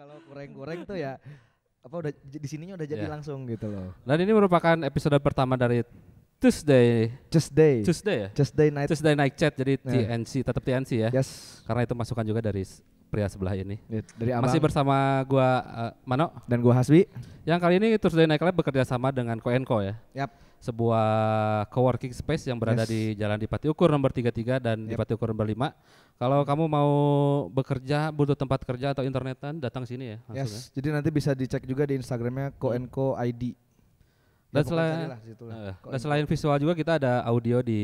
kalau koreng-koreng tuh ya apa udah di sininya udah jadi yeah. langsung gitu loh. Dan ini merupakan episode pertama dari Tuesday. Tuesday. Tuesday ya. Tuesday night. Tuesday night chat jadi yeah. TNC tetap TNC ya. Yes. Karena itu masukan juga dari pria sebelah ini. Iya, dari abang. Masih bersama gua uh, Mano dan gua Hasbi. Yang kali ini Tuesday Night Club bekerja sama dengan Koenko ya. Yap sebuah co-working space yang berada yes. di Jalan Dipati Ukur nomor 33 dan yep. Dipati Ukur nomor 5. Kalau kamu mau bekerja, butuh tempat kerja atau internetan, datang sini ya. Yes. Ya. Jadi nanti bisa dicek juga di Instagramnya Koenko ID. Ya, dan, ya, selain, lah, uh, dan selain visual juga kita ada audio di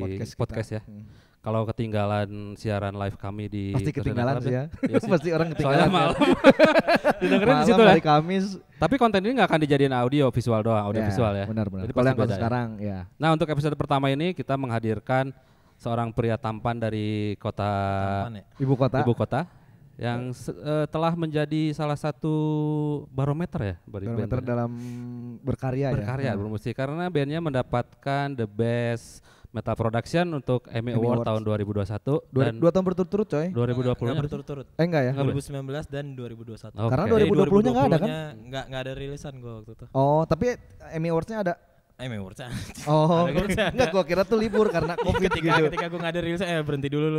podcast, podcast ya. Hmm kalau ketinggalan siaran live kami di pasti ketinggalan sih ya, ya pasti orang ketinggalan soalnya malam didengerin di situ ya. hari Kamis tapi konten ini nggak akan dijadikan audio visual doang audio ya, visual ya benar benar kalau yang ya. sekarang ya. nah untuk episode pertama ini kita menghadirkan seorang pria tampan dari kota tampan ya? ibu kota ibu kota yang uh, telah menjadi salah satu barometer ya barometer ya. dalam berkarya, berkarya ya berkarya hmm. bermusik karena bandnya mendapatkan the best Meta Production untuk Emmy, Emmy Award Awards. tahun 2021 dua, dan dua tahun berturut-turut coy. 2020 enggak berturut-turut. Eh enggak ya? 2019 dan 2021. Okay. Karena 2020 nya enggak ada kan? Enggak enggak ada rilisan gua waktu itu. Oh, tapi Emmy Awards nya ada Emmy Awards Oh, enggak gua kira tuh libur karena Covid ketika, gitu. Ketika gua enggak ada rilisan eh berhenti dulu lu.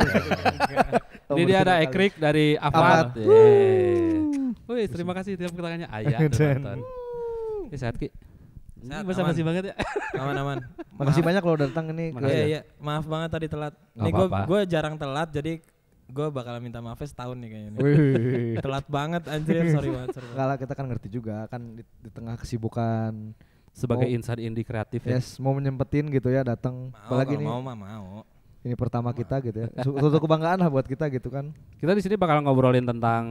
Ini dia ada Ekrik dari Afat. Wih, terima kasih tiap ketangannya ayah. Ini sehat Ki. Sehat, ini basa basi banget ya. Aman aman. Makasih banyak lo datang ini. iya, ya. iya. Maaf banget tadi telat. Gak ini gue jarang telat jadi gue bakal minta maafnya setahun nih kayaknya. Nih. telat banget anjir sorry banget. Sorry Kalau kita kan ngerti juga kan di, di tengah kesibukan sebagai insan indie kreatif yes, ya. Yes, mau menyempetin gitu ya datang apalagi nih. Mau mah mau ini pertama kita gitu ya. Suatu kebanggaan lah buat kita gitu kan. Kita di sini bakal ngobrolin tentang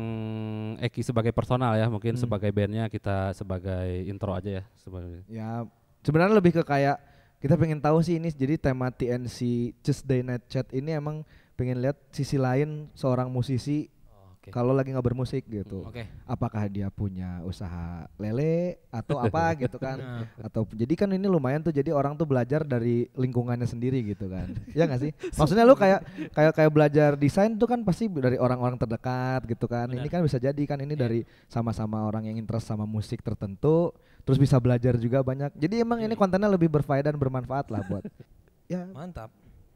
Eki sebagai personal ya, mungkin hmm. sebagai bandnya kita sebagai intro aja ya sebenarnya. Ya sebenarnya lebih ke kayak kita pengen tahu sih ini jadi tema TNC Tuesday Night Chat ini emang pengen lihat sisi lain seorang musisi Okay. Kalau lagi nggak bermusik gitu. Hmm, okay. Apakah dia punya usaha lele atau apa gitu kan? Nah. Atau jadi kan ini lumayan tuh jadi orang tuh belajar dari lingkungannya sendiri gitu kan. ya nggak sih? Maksudnya lu kayak kayak kayak belajar desain tuh kan pasti dari orang-orang terdekat gitu kan. Ini kan bisa jadi kan ini iya. dari sama-sama orang yang interest sama musik tertentu terus bisa belajar juga banyak. Jadi emang ini iya. kontennya lebih berfaedah dan bermanfaat lah buat ya. Mantap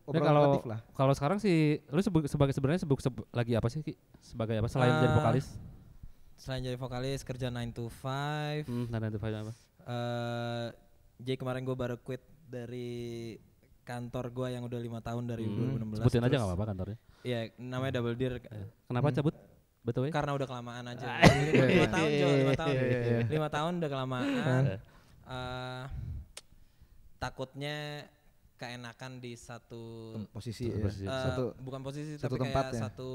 obrolan kalau kalau sekarang sih lu sebagai sebenarnya sebuk seb, lagi apa sih Ki? sebagai apa selain uh, jadi ah, vokalis selain jadi vokalis kerja 9 to 5 hmm, 9 to 5 apa uh, eh, jadi kemarin gue baru quit dari kantor gue yang udah lima tahun dari hmm. 2016 sebutin terus, aja gak apa-apa kantornya iya namanya double deer kenapa hmm. cabut betul ya? karena udah kelamaan aja ah, iya, iya, lima iya, tahun jo lima tahun lima tahun udah kelamaan uh, takutnya keenakan di satu posisi, ya. posisi. Uh, satu bukan posisi satu tapi tempat kayak ya. satu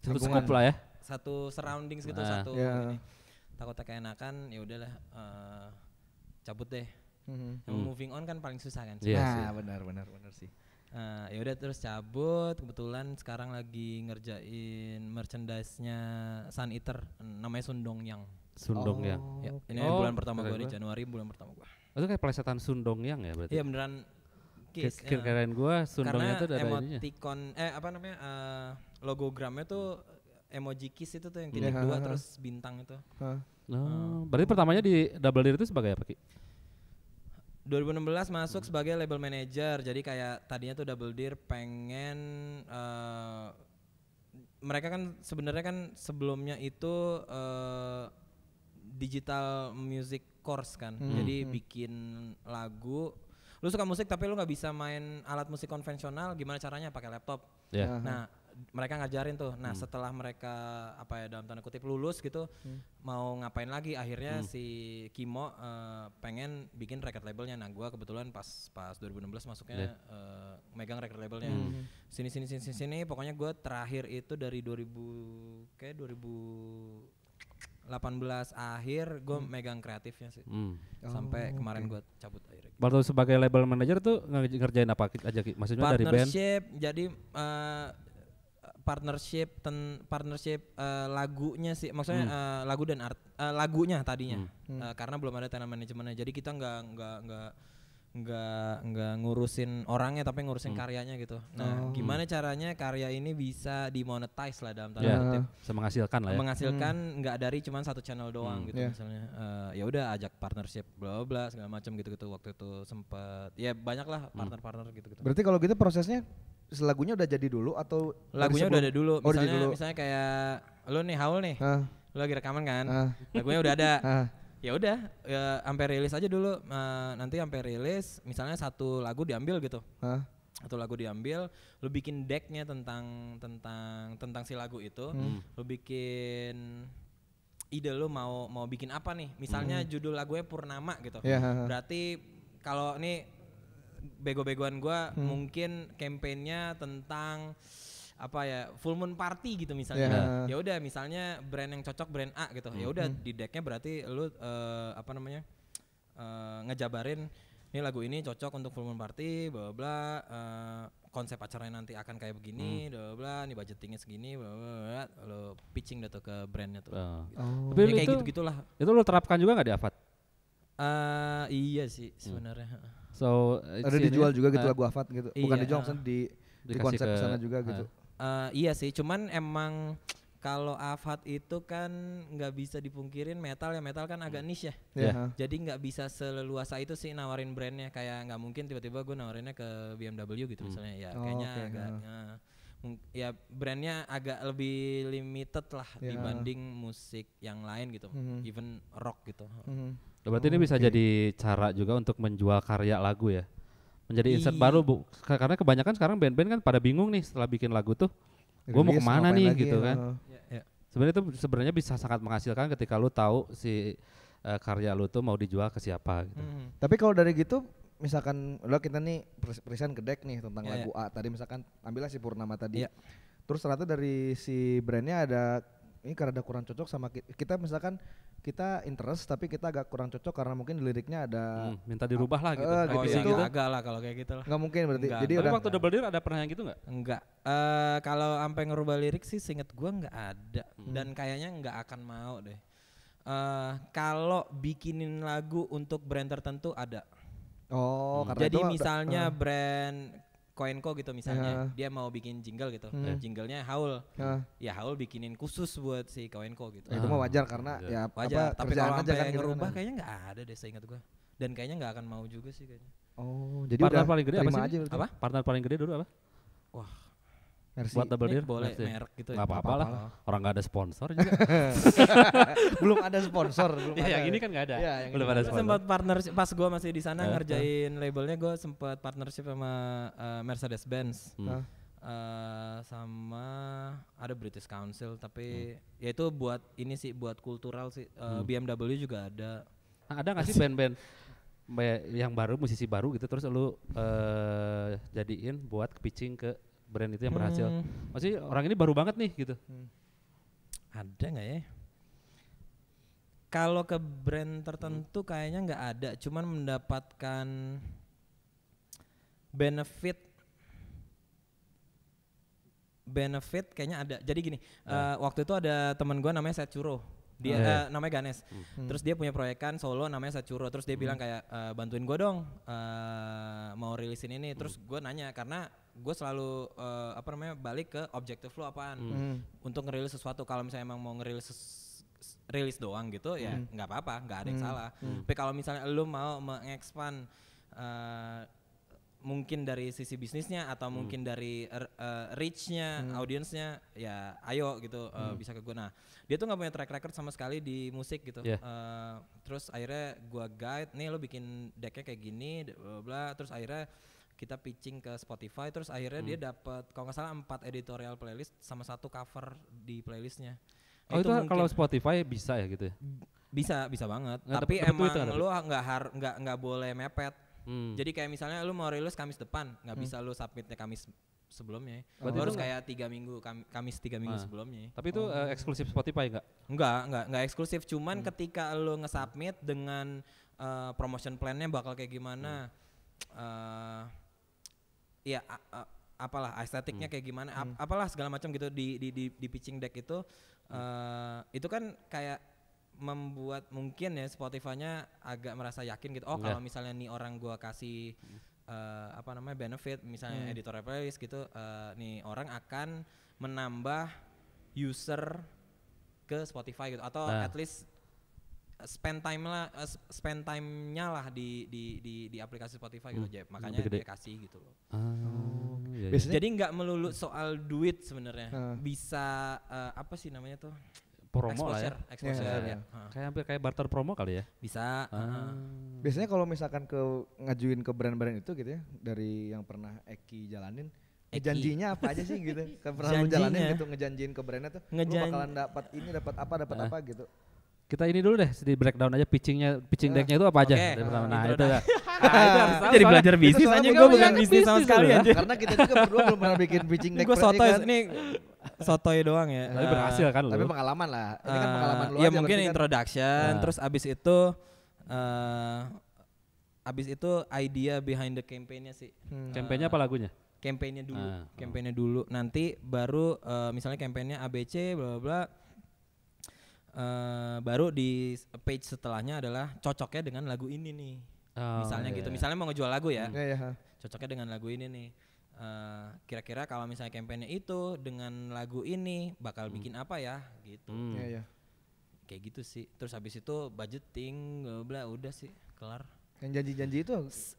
satu scope lah ya satu surrounding gitu nah. satu yeah. ini takutnya keenakan ya udahlah uh, cabut deh mm moving on kan paling susah kan yeah, iya nah benar benar benar sih uh, ya udah terus cabut kebetulan sekarang lagi ngerjain merchandise nya Sun Eater namanya Sundong Yang Sundong oh. Yang ya, ini oh. bulan pertama gue di Januari bulan pertama gue itu kayak pelesetan Sundong Yang ya berarti iya beneran cookies. Ke ya. kirain gua sundongnya tuh ada emoticon ininya. eh apa namanya? Uh, logogramnya tuh emoji kiss itu tuh yang titik yeah, dua ha, ha. terus bintang itu. Nah, hmm. berarti pertamanya di Double Dir itu sebagai apa, Ki? 2016 masuk hmm. sebagai label manager. Jadi kayak tadinya tuh Double Deer pengen uh, mereka kan sebenarnya kan sebelumnya itu uh, digital music course kan. Hmm. Jadi hmm. bikin lagu lu suka musik tapi lu nggak bisa main alat musik konvensional gimana caranya pakai laptop yeah. Iya. nah mereka ngajarin tuh nah hmm. setelah mereka apa ya dalam tanda kutip lulus gitu hmm. mau ngapain lagi akhirnya hmm. si Kimo uh, pengen bikin record labelnya nah gua kebetulan pas pas 2016 masuknya yeah. uh, megang record labelnya hmm. sini sini sini sini pokoknya gua terakhir itu dari 2000 kayak 2000 18 akhir gue hmm. megang kreatifnya sih. Hmm. Sampai oh, kemarin okay. gue cabut akhirnya. Baru gitu. sebagai label manager tuh ngerjain apa aja maksudnya dari band? Partnership. Jadi uh, partnership ten partnership uh, lagunya sih maksudnya hmm. uh, lagu dan art uh, lagunya tadinya. Hmm. Hmm. karena belum ada talent manajemennya. Jadi kita nggak nggak nggak nggak nggak ngurusin orangnya tapi ngurusin hmm. karyanya gitu. Nah, oh. gimana caranya karya ini bisa dimonetize lah dalam tanda yeah. kutip. menghasilkan lah ya. Menghasilkan hmm. nggak hmm. dari cuman satu channel doang hmm. gitu yeah. misalnya. Uh, ya udah ajak partnership bla bla segala macam gitu-gitu waktu itu sempet Ya banyaklah hmm. partner-partner hmm. gitu-gitu. Berarti kalau gitu prosesnya lagunya udah jadi dulu atau lagunya udah ada dulu. Oh, misalnya dulu. misalnya kayak lu nih Haul nih. Uh. Ah. Lu lagi rekaman kan? Uh. Lagunya udah ada. Uh ya udah ya, sampai rilis aja dulu uh, nanti sampai rilis misalnya satu lagu diambil gitu huh? satu lagu diambil lu bikin decknya tentang tentang tentang si lagu itu hmm. hmm. lu bikin ide lu mau mau bikin apa nih misalnya hmm. judul lagunya Purnama gitu yeah. berarti kalau nih bego-begoan gua hmm. mungkin kampanyenya tentang apa ya full moon party gitu misalnya. Yeah. Ya udah misalnya brand yang cocok brand A gitu. Ya udah hmm. di decknya berarti lu uh, apa namanya? Uh, ngejabarin ini lagu ini cocok untuk full moon party bla bla uh, konsep acaranya nanti akan kayak begini bla hmm. bla ini budgetingnya segini bla lo pitching datu ke brandnya tuh oh. Gitu. Oh. Ya, tapi ya kayak itu, gitu gitulah itu lo terapkan juga nggak di Avat uh, iya sih hmm. sebenarnya hmm. so ada dijual juga gitu uh, lagu Avat gitu bukan iya, dijual uh, di di konsep ke, sana juga uh, gitu Uh, iya sih, cuman emang kalau Afat itu kan nggak bisa dipungkirin metal ya metal kan agak hmm. niche ya. Yeah. Iya. Jadi nggak bisa seleluasa itu sih nawarin brandnya kayak nggak mungkin tiba-tiba gue nawarinnya ke BMW gitu hmm. misalnya ya oh, kayaknya okay, agak yeah. ya brandnya agak lebih limited lah yeah. dibanding musik yang lain gitu, mm-hmm. even rock gitu. Mm-hmm. Berarti oh, ini bisa okay. jadi cara juga untuk menjual karya lagu ya? menjadi Iyi. insert iya. baru bu karena kebanyakan sekarang band-band kan pada bingung nih setelah bikin lagu tuh gue mau kemana nih gitu ya kan ya, ya. sebenarnya itu sebenarnya bisa sangat menghasilkan ketika lu tahu si uh, karya lu tuh mau dijual ke siapa gitu. Hmm. Tapi kalau dari gitu misalkan lo kita nih perisian ke nih tentang ya, ya. lagu ya. A tadi misalkan ambillah si Purnama tadi. ya. Terus ternyata dari si brandnya ada ini karena ada kurang cocok sama kita, kita misalkan kita interest tapi kita agak kurang cocok karena mungkin liriknya ada hmm, minta dirubah lah ah, gitu. Uh, oh gitu iya, gitu. agak lah kalau kayak gitu lah. Enggak mungkin berarti. Enggak. Jadi tapi udah waktu double deal ada pernah yang gitu nggak? Enggak. Uh, eh, kalau sampai ngerubah lirik sih singet gua nggak ada hmm. dan kayaknya nggak akan mau deh. Uh, kalau bikinin lagu untuk brand tertentu ada. Oh, hmm. karena jadi itu misalnya uh. brand Koenko gitu misalnya, yeah. dia mau bikin jingle gitu, hmm. Eh, jinglenya Haul, yeah. ya Haul bikinin khusus buat si Koenko gitu. Ya, itu mah wajar karena wajar. ya wajar. tapi kalau aja kan, gitu kan ngerubah kayaknya nggak ada deh, saya ingat gua. Dan kayaknya nggak akan mau juga sih kayaknya. Oh, jadi partner udah paling gede apa sih? Aja, apa? Partner paling gede dulu apa? Wah, Mercy. Buat double deer boleh Mercy. merek gitu ya. apa-apa lah. Orang gak ada sponsor juga. belum ada sponsor, belum ya, ada. Yang ini kan gak ada. Ya, yang belum ada sponsor. Sempat partnership pas gue masih di sana eh, ngerjain eh. labelnya gue sempat partnership sama uh, eh, Mercedes Benz. Hmm. Uh, sama ada British Council tapi hmm. ya itu buat ini sih buat kultural sih uh, hmm. BMW juga ada. Nah, ada nggak sih band-band yang baru musisi baru gitu terus lu uh, jadiin buat pitching ke brand itu yang hmm. berhasil masih orang ini baru banget nih gitu hmm. ada nggak ya kalau ke brand tertentu hmm. kayaknya nggak ada cuman mendapatkan benefit benefit kayaknya ada jadi gini hmm. uh, waktu itu ada teman gue namanya Seth Curo dia iya. uh, namanya Ganes hmm. terus dia punya proyekan solo namanya Sacuro terus dia hmm. bilang kayak e, bantuin gue dong uh, mau rilisin ini terus hmm. gue nanya karena gue selalu uh, apa namanya balik ke objektif lo apaan hmm. hmm. untuk ngerilis sesuatu kalau misalnya emang mau ngerilis rilis doang gitu ya hmm. ya nggak apa-apa nggak ada yang hmm. salah hmm. tapi kalau misalnya lo mau mengekspan uh, mungkin dari sisi bisnisnya atau hmm. mungkin dari uh, er, eh, reach hmm. audience-nya ya ayo gitu uh, bisa ke gue. Nah, dia tuh nggak punya track record sama sekali di musik gitu. Yeah. Uh, terus akhirnya gua guide, nih lo bikin decknya kayak gini, bla bla. Terus akhirnya kita pitching ke Spotify terus akhirnya hmm. dia dapat kalau nggak salah empat editorial playlist sama satu cover di playlistnya. Oh itu, itu kalau Spotify bisa ya gitu ya? Bisa bisa banget. Nggak, tapi, kan emang lu nggak har nggak nggak boleh mepet Hmm. Jadi kayak misalnya lu mau rilis Kamis depan, nggak hmm. bisa lu submitnya Kamis sebelumnya. Oh. Berarti harus kayak tiga minggu Kamis tiga minggu nah. sebelumnya. Tapi itu oh. uh, eksklusif Spotify nggak? nggak nggak enggak eksklusif. Cuman hmm. ketika lu nge-submit dengan uh, promotion plannya bakal kayak gimana? Hmm. Uh, uh, apalah estetiknya hmm. kayak gimana? Ap hmm. apalah segala macam gitu di, di di di pitching deck itu uh, itu kan kayak membuat mungkin ya Spotify-nya agak merasa yakin gitu. Oh, yeah. kalau misalnya nih orang gua kasih uh, apa namanya benefit misalnya hmm. editorial playlist gitu uh, nih orang akan menambah user ke Spotify gitu atau nah. at least spend time lah eh, spend time-nya lah di di di di aplikasi Spotify gitu hmm. aja makanya Lebih dia kasih gitu loh. Ah, oh, iya, iya. Jadi nggak melulu soal duit sebenarnya. Uh. Bisa uh, apa sih namanya tuh? promo exposure, lah ya. Exposure, yeah, iya, iya, ya. ya. Kayak hampir kayak barter promo kali ya. Bisa. Ah. Biasanya kalau misalkan ke ngajuin ke brand-brand itu gitu ya, dari yang pernah Eki jalanin, Eki. janjinya apa aja sih gitu? Kan pernah lu jalanin gitu ngejanjiin ke brandnya tuh, Ngejan... lu bakalan dapat ini, dapat apa, dapat uh. apa gitu. Kita ini dulu deh di breakdown aja pitchingnya, pitching ah. decknya itu apa aja. Okay. Nah, Nah, itu ya. Nah, itu Jadi belajar bisnis aja gue bukan bisnis sama sekali aja. Karena kita juga berdua belum pernah bikin pitching deck. Gue soto ini sotoy doang ya. Tapi berhasil kan lu. Tapi pengalaman lah. Ini kan ah, pengalaman lu. Ya mungkin kan. introduction, ah. terus abis itu eh, abis itu idea behind the campaignnya sih. Hmm. Campaignnya apa lagunya? Campaignnya dulu, ah, oh. campaignnya dulu. Nanti baru uh, misalnya campaignnya ABC, bla bla bla. Uh, baru di page setelahnya adalah cocoknya dengan lagu ini nih. Oh, misalnya iya, gitu. Iya. Misalnya mau ngejual lagu ya. Hmm. Iya, cocoknya dengan lagu ini nih kira eh, kira-kira kalau misalnya kampanye itu dengan lagu ini bakal hmm. bikin apa ya gitu. Hmm. Yeah, yeah. Kayak gitu sih. Terus habis itu budgeting bla udah sih kelar. Yang janji-janji itu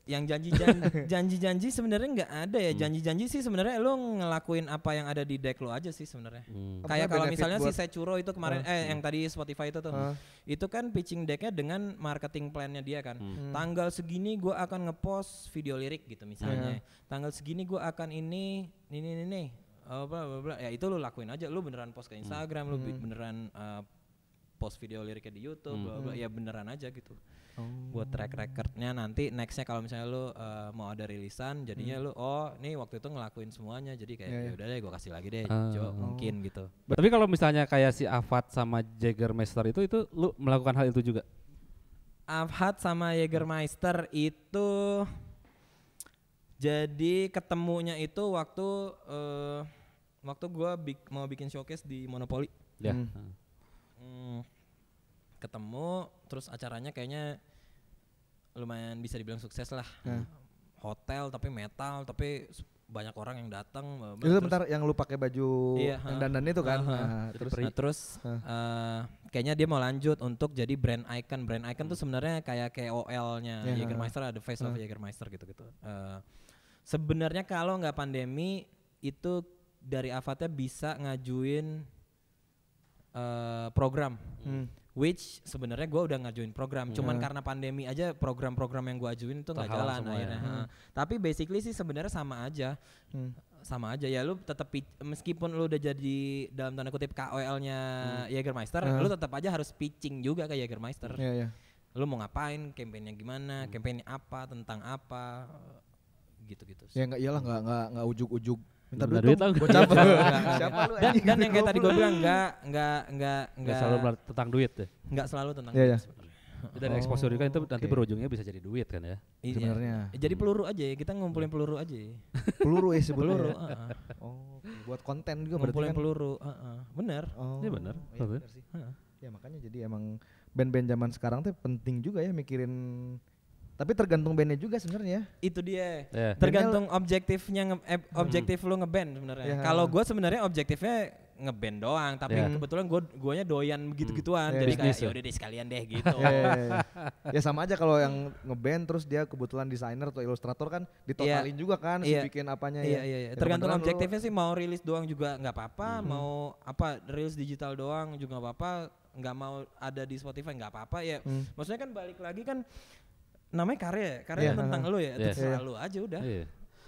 yang janji-janji janji janji-janji sebenarnya nggak ada ya. Hmm. Janji-janji sih sebenarnya lu ngelakuin apa yang ada di deck lo aja sih sebenarnya. Hmm. Kayak kalau misalnya si Securo itu kemarin uh, eh uh. yang tadi Spotify itu tuh. Uh. Itu kan pitching decknya dengan marketing plannya dia kan. Hmm. hmm. Tanggal segini gua akan ngepost video lirik gitu misalnya. yeah. Tanggal segini gua akan ini ini ini, ini. Oh, bla bla bla. Ya itu lu lakuin aja. Lu beneran post ke Instagram, hmm. lu beneran uh, post video liriknya di YouTube, hmm. bla bla. Hmm. Ya beneran aja gitu. Oh. Buat track recordnya nanti nextnya kalau misalnya lu uh, mau ada rilisan, jadinya hmm. lu oh nih waktu itu ngelakuin semuanya, jadi kayak yeah. Iya. Ya udah deh gue kasih lagi deh, uh, ah. coba oh. mungkin gitu. Tapi kalau misalnya kayak si Afat sama Jagermeister itu itu lu melakukan hal itu juga? Afat sama Jagermeister itu jadi ketemunya itu waktu uh, waktu gue bik mau bikin showcase di Monopoly. Yeah. Hmm ah. Hmm. ketemu terus acaranya kayaknya lumayan bisa dibilang sukses lah hmm. hotel tapi metal tapi banyak orang yang datang itu terus, bentar yang lu pakai baju iya, yang dandan itu kan uh, uh, terus nah, terus uh. kayaknya dia mau lanjut untuk jadi brand icon brand icon hmm. tuh sebenarnya kayak KOL-nya yeah. Ya, Jägermeister ada face uh. of Jägermeister gitu-gitu uh, sebenarnya kalau nggak pandemi itu dari Avatnya bisa ngajuin Eh, program. Hmm. Which sebenarnya gue udah ngajuin program, yeah. cuman iya. karena pandemi aja program-program yang gue ajuin itu nggak jalan ya. akhirnya. Hmm. Tapi basically sih sebenarnya sama aja. Hmm sama aja ya lu tetap meskipun lu udah jadi dalam tanda kutip KOL-nya hmm. Jägermeister, uh. lu tetap aja harus pitching juga ke Jägermeister. Yeah, yeah. Lu mau ngapain, kampanyenya gimana, hmm. apa, tentang apa gitu-gitu. Ya nggak iyalah nggak nggak enggak ujuk-ujuk minta duit, duit Gue Siapa lu? Dan, dan yang kayak tadi gue bilang enggak enggak enggak enggak selalu tentang duit deh. Enggak selalu tentang duit. Iya, iya. Dari oh, exposure kan itu nanti berujungnya bisa jadi duit kan ya. Iya. Sebenarnya. Jadi peluru aja ya, kita ngumpulin peluru aja ya. peluru ya sebenarnya peluru, uh -uh. Oh, buat konten juga ngumpulin kan peluru, uh -uh. Bener. Oh, ya bener. Iya Ya makanya jadi emang band-band zaman sekarang tuh penting juga ya mikirin tapi tergantung bandnya juga sebenarnya. Itu dia. Yeah. Tergantung objektifnya nge eh, objektif hmm. lu ngeband sebenarnya. Yeah. Kalau gue sebenarnya objektifnya ngeband doang, tapi yeah. kebetulan gue guanya doyan hmm. begitu gitu-gituan. Yeah. Jadi kayak ya, ya udah deh sekalian deh gitu. yeah, yeah, yeah. ya sama aja kalau yang ngeband terus dia kebetulan desainer atau ilustrator kan ditotalin yeah. juga kan yeah. si iya. bikin apanya yeah, ya. Iya yeah, iya. Yeah. Tergantung objektifnya sih mau rilis doang juga nggak apa-apa, hmm. mau apa rilis digital doang juga nggak apa-apa nggak mau ada di Spotify nggak apa-apa ya hmm. maksudnya kan balik lagi kan namanya karya, ya? karya yeah. tentang uh, iya. lo ya, yeah. terserah yeah. lo aja udah. Yeah.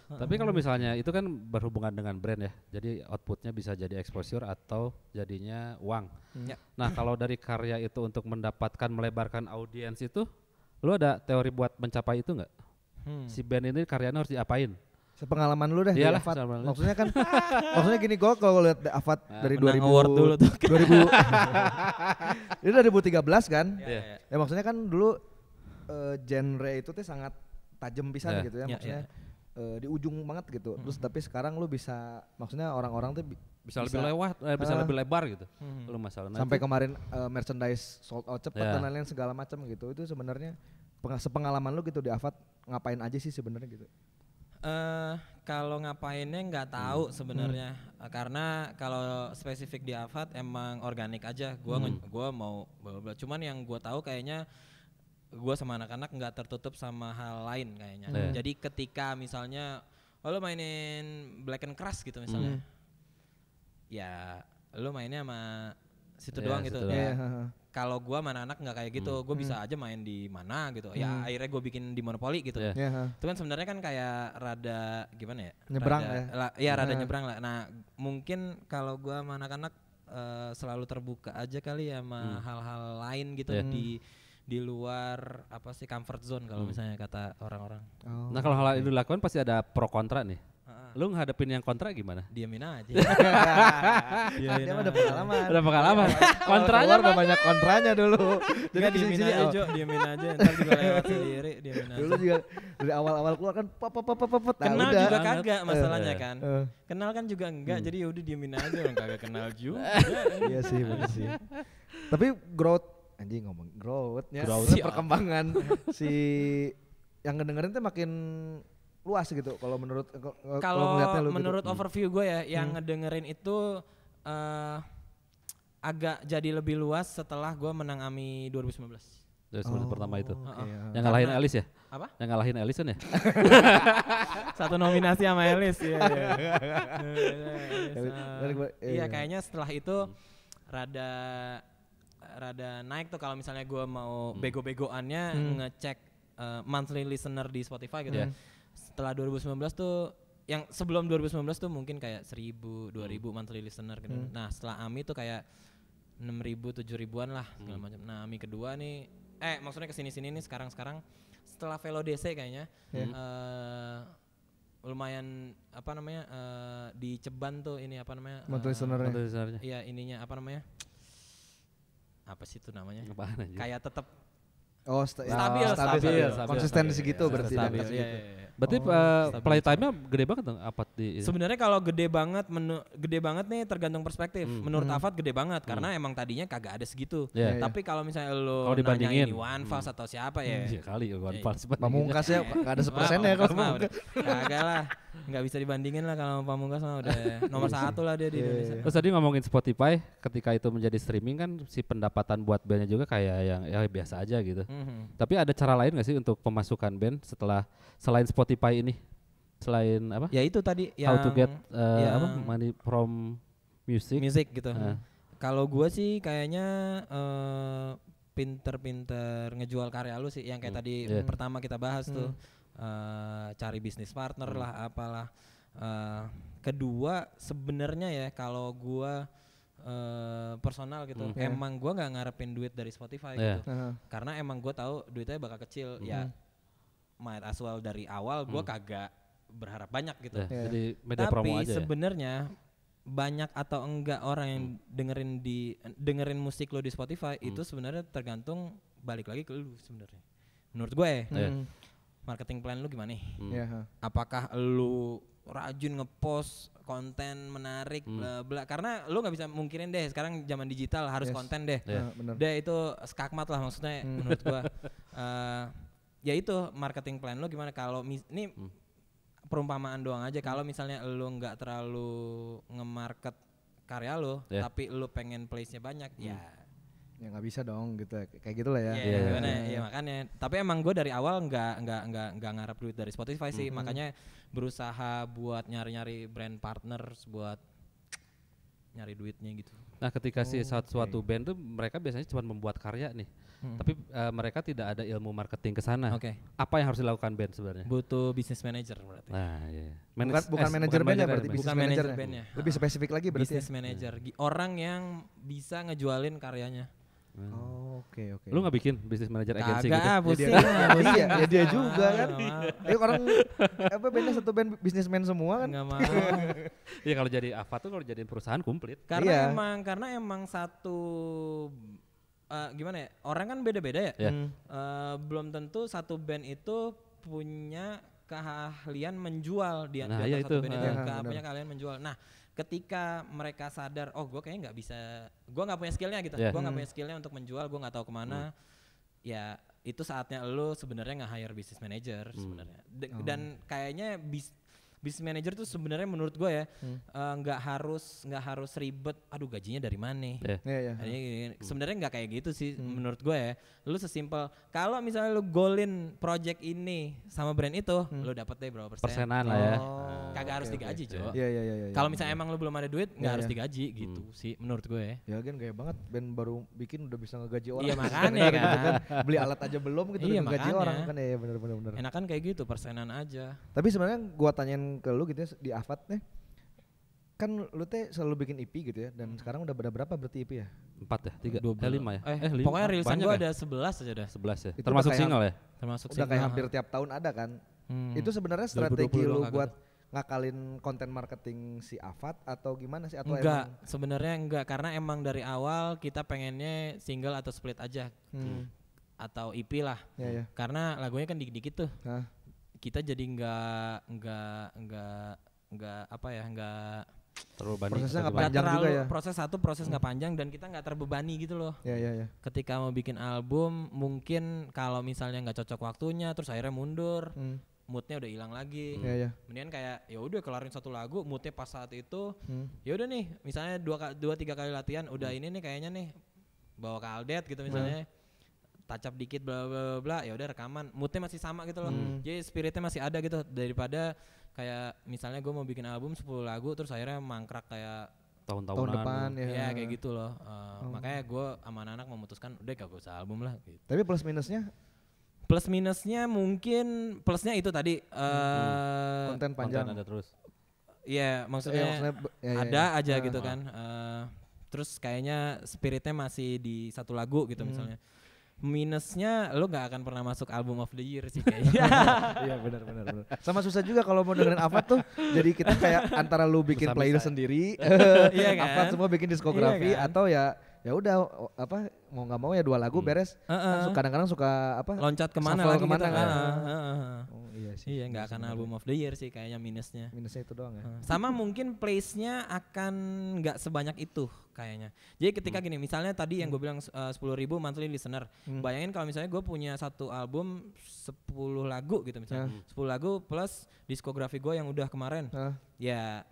Iya. Tapi kalau misalnya itu kan berhubungan dengan brand ya, jadi outputnya bisa jadi exposure atau jadinya uang. Yeah. Nah kalau dari karya itu untuk mendapatkan melebarkan audiens itu, lu ada teori buat mencapai itu nggak? Hmm. Si band ini karyanya harus diapain? Sepengalaman lu deh Iyalah, di Avat. Maksudnya kan maksudnya gini gue kalau lihat Afat nah, dari 2000 award dulu tuh. 2000 Itu 2013 kan? Ya, ya. ya maksudnya kan dulu uh, genre itu tuh sangat tajam pisan yeah. gitu ya, ya maksudnya. Yeah, ya. di ujung banget gitu. Hmm. Terus tapi sekarang lu bisa maksudnya orang-orang tuh bisa, bisa lebih lewat, eh, bisa lebih lebar gitu. Hmm. Lu masalah Sampai nanti. kemarin uh, merchandise sold out cepat yeah. dan lain-lain segala macam gitu. Itu sebenarnya sepengalaman lu gitu di Avat ngapain aja sih sebenarnya gitu? Uh, kalau ngapainnya nggak tahu hmm. sebenarnya hmm. karena kalau spesifik di Avat emang organik aja. Gua hmm. gua mau bla bla. Cuman yang gua tahu kayaknya gue sama anak-anak nggak tertutup sama hal lain kayaknya. Yeah. Jadi ketika misalnya oh, lo mainin Black and Crush gitu misalnya, mm. ya lo mainnya sama situ yeah, doang gitu. Ya. Yeah. Kalau gue sama anak-anak nggak kayak gitu, mm. gue bisa mm. aja main di mana gitu. Ya hmm. akhirnya gue bikin di monopoli gitu. Yeah. Iya, yeah. Itu kan sebenarnya kan kayak rada gimana ya? Nyebrang rada, ya? Iya rada yeah. nyebrang lah. Nah mungkin kalau gue sama anak-anak uh, selalu terbuka aja kali ya sama hmm. hal-hal lain gitu yeah. di hmm di luar apa sih comfort zone kalau hmm. misalnya kata orang-orang. Oh. Nah kalau hal, itu dilakukan pasti ada pro kontra nih. Uh-huh. Lu ngadepin yang kontra gimana? Diamin aja. Iya, Dia iya. iya. udah pengalaman. Udah pengalaman. kontranya udah banyak kontranya dulu. Jadi di sini aja, diamin aja. Entar juga lewat sendiri, diamin aja. Dulu juga dari awal-awal keluar kan pop pop pop pop. Nah, kenal udah. juga kagak eh. masalahnya kan. Eh. Kenal kan juga enggak, hmm. jadi yaudah diamin aja orang kagak kenal juga. iya sih, benar sih. Tapi growth anjing ngomong growthnya growth, growth perkembangan si yang ngedengerin tuh makin luas gitu kalau menurut eh, eh, kalau gitu. menurut gitu. overview gue ya yang hmm. ngedengerin itu uh, agak jadi lebih luas setelah gue menang AMI 2019 dari oh, pertama itu. Okay, uh, yang ngalahin Elis ya? Apa? Yang ngalahin Elis kan ya? Satu nominasi sama Elis ya. Iya, iya. iya kayaknya setelah itu rada rada naik tuh kalau misalnya gue mau hmm. bego-begoannya hmm. ngecek uh, monthly listener di Spotify gitu ya. hmm. ya. Setelah 2019 tuh yang sebelum 2019 tuh mungkin kayak 1000, 2000 hmm. monthly listener gitu. Hmm. Nah, setelah AMI tuh kayak 6000, 7000-an lah segala hmm. macam. Nah, AMI kedua nih eh maksudnya ke sini-sini nih sekarang-sekarang setelah Velo DC kayaknya hmm. uh, lumayan apa namanya uh, eh, diceban tuh ini apa namanya monthly uh, Iya, ininya apa namanya? apa sih itu namanya? Kayak tetap Oh, st stabil, stabil, stabil, stabil, stabil, konsisten stabil, ya, berarti stabil, iya, iya, iya. Berarti oh, uh, time nya gede banget dong apa di Sebenarnya kalau gede banget menu, gede banget nih tergantung perspektif. Hmm. Menurut hmm. Afat gede banget hmm. karena emang tadinya kagak ada segitu. Yeah. Yeah, Tapi kalau misalnya lo kalo dibandingin One Fast hmm. atau siapa ya? Iya kali One iya. Fast yeah. Pamungkas ya enggak ada sepersen ya kalau mah udah. Kagak lah. Enggak bisa dibandingin lah kalau Pamungkas mah udah nomor satu lah dia di iya, iya, Indonesia. Terus tadi ngomongin Spotify ketika itu menjadi streaming kan si pendapatan buat bandnya juga kayak yang ya biasa aja gitu. Mhm. Tapi ada cara lain gak sih untuk pemasukan band setelah selain Spotify Spotify ini selain apa? Ya itu tadi yang How to get uh, yang apa money from music. Music gitu. Nah. Kalau gua sih kayaknya uh, pinter-pinter ngejual karya lu sih yang kayak hmm. tadi yeah. pertama kita bahas hmm. tuh eh, uh, cari bisnis partner hmm. lah apalah. Uh, kedua sebenarnya ya kalau gua Uh, personal gitu. Mm. Emang gue nggak ngarepin duit dari Spotify yeah. gitu, uh -huh. karena emang gue tahu duitnya bakal kecil. Mm. Ya hmm might as well dari awal gue hmm. kagak berharap banyak gitu. Yeah. Yeah. Jadi media Tapi promo aja. Tapi ya? sebenarnya ya? banyak atau enggak orang yang hmm. dengerin di dengerin musik lo di Spotify hmm. itu sebenarnya tergantung balik lagi ke lu sebenarnya. Menurut gue ya, iya. hmm. marketing plan lu gimana nih? Hmm. Yeah. Apakah lu rajin ngepost konten menarik hmm. bla bla karena lu nggak bisa mungkinin deh sekarang zaman digital harus yes. konten deh. Yeah. Iya. Yeah. Deh itu skakmat lah maksudnya hmm. menurut gua. uh, ya itu marketing plan lo gimana kalau mis ini hmm. perumpamaan doang aja hmm. kalau misalnya lo nggak terlalu nge market karya lo yeah. tapi lo pengen place nya banyak hmm. ya ya nggak bisa dong gitu ya. kayak gitulah ya. Iya yeah, yeah, yeah. ya makanya. Tapi emang gue dari awal nggak nggak nggak nggak ngarap duit dari Spotify sih, hmm. makanya berusaha buat nyari-nyari brand partners buat nyari duitnya gitu. Nah, ketika oh, si suatu okay. band tuh mereka biasanya cuma membuat karya nih. Hmm. Tapi uh, mereka tidak ada ilmu marketing ke sana. Okay. Apa yang harus dilakukan band sebenarnya? Butuh business manager berarti. Nah, iya. Man bukan eh, ya bukan band ya berarti bukan business manajer ya Lebih spesifik lagi berarti. Ya. Business ya? manager. Orang yang bisa ngejualin karyanya. Hmm. Oh, oke okay, oke. Okay. Lu nggak bikin bisnis manajer agensi gitu? Enggak, pusing. Iya, ya dia juga iya, kan. Ya orang apa bandnya satu band bisnismen semua kan. Enggak mau. Iya kalau jadi apa tuh kalau jadiin perusahaan komplit. Karena iya. emang karena emang satu uh, gimana ya? Orang kan beda-beda ya. Yeah. Hmm. Uh, belum tentu satu band itu punya keahlian menjual dia nah, iya satu itu. band uh, itu uh, punya keahlian menjual. Nah, ketika mereka sadar oh gue kayaknya nggak bisa gue nggak punya skillnya gitu yeah. gue nggak hmm. punya skillnya untuk menjual gue nggak tahu kemana hmm. ya itu saatnya lo sebenarnya nggak hire business manager hmm. sebenarnya dan oh. kayaknya bis bisnis manager tuh sebenarnya menurut gue ya hmm. Eh, nggak hmm. uh, harus nggak harus ribet. Aduh gajinya dari mana? Yeah. Yeah, yeah. Sebenarnya nggak kayak gitu sih hmm. menurut gue ya. Lu sesimpel kalau misalnya lu golin project ini sama brand itu, hmm. lu dapat deh berapa persen? Persenan lah ya. Oh. Ah, Kagak okay, harus digaji, okay. Cok. Iya iya, iya iya iya. Kalau misalnya emang lu belum ada duit, nggak iya, harus digaji gitu hmm. sih menurut gue ya. Ya kan gaya banget band baru bikin udah bisa ngegaji orang. Iya makanya kan. Gitu kan. Beli alat aja belum gitu iya, ngegaji orang kan ya bener bener bener. Enakan kayak gitu persenan aja. Tapi sebenarnya gua tanyain ke lu gitu ya di Afat nih kan lu teh selalu bikin IP gitu ya dan hmm. sekarang udah berapa berapa berarti IP ya? Empat ya, tiga, dua, eh lima ya. Eh, eh lima. pokoknya rilisan gua kan? ada sebelas aja dah. Sebelas ya. Termasuk single ya? Termasuk single. Udah kayak hampir tiap tahun ada kan. Hmm. Itu sebenarnya strategi lu buat ngakalin konten marketing si Afat atau gimana sih atau enggak sebenarnya enggak karena emang dari awal kita pengennya single atau split aja hmm. atau EP lah yeah, yeah. karena lagunya kan dikit-dikit tuh huh? kita jadi nggak nggak nggak nggak apa ya nggak terlalu banyak prosesnya nggak panjang terlalu, juga ya proses satu proses nggak hmm. panjang dan kita nggak terbebani gitu loh ya ya ya ketika mau bikin album mungkin kalau misalnya nggak cocok waktunya terus akhirnya mundur hmm. moodnya udah hilang lagi hmm. ya ya kemudian kayak ya udah kelarin satu lagu moodnya pas saat itu hmm. ya udah nih misalnya dua dua tiga kali latihan udah hmm. ini nih kayaknya nih bawa ke Aldet gitu misalnya hmm tacap dikit bla bla bla ya udah rekaman moodnya masih sama gitu loh hmm. jadi spiritnya masih ada gitu daripada kayak misalnya gue mau bikin album 10 lagu terus akhirnya mangkrak kayak tahun tahun depan ya. ya kayak gitu loh uh, hmm. makanya gue sama anak-anak memutuskan udah gak usah album lah gitu. tapi plus minusnya plus minusnya mungkin plusnya itu tadi uh, konten panjang konten ada terus Iya, yeah, maksudnya, yeah, maksudnya ya, ya, ya, ada ya, aja ah. gitu kan. Uh, terus kayaknya spiritnya masih di satu lagu gitu hmm. misalnya minusnya lo gak akan pernah masuk album of the year sih kayaknya. Iya benar benar Sama susah juga kalau mau dengerin Avat tuh. Jadi kita kayak antara lu bikin susah playlist ya. sendiri, iya kan? semua bikin diskografi iya kan? atau ya ya udah apa mau nggak mau ya dua lagu hmm. beres. Uh -uh. Kadang-kadang suka apa? Loncat kemana lagi kemana gitu. kan? Uh -uh. Iya sih. Iya nggak akan album of the year sih kayaknya minusnya. Minusnya itu doang ya. Sama mungkin place-nya akan nggak sebanyak itu kayaknya. Jadi ketika hmm. gini misalnya tadi hmm. yang gue bilang eh, sepuluh ribu monthly listener. Hmm. Bayangin kalau misalnya gue punya satu album sepuluh lagu gitu misalnya. sepuluh 10 lagu plus diskografi gue yang udah kemarin. Uh. Ya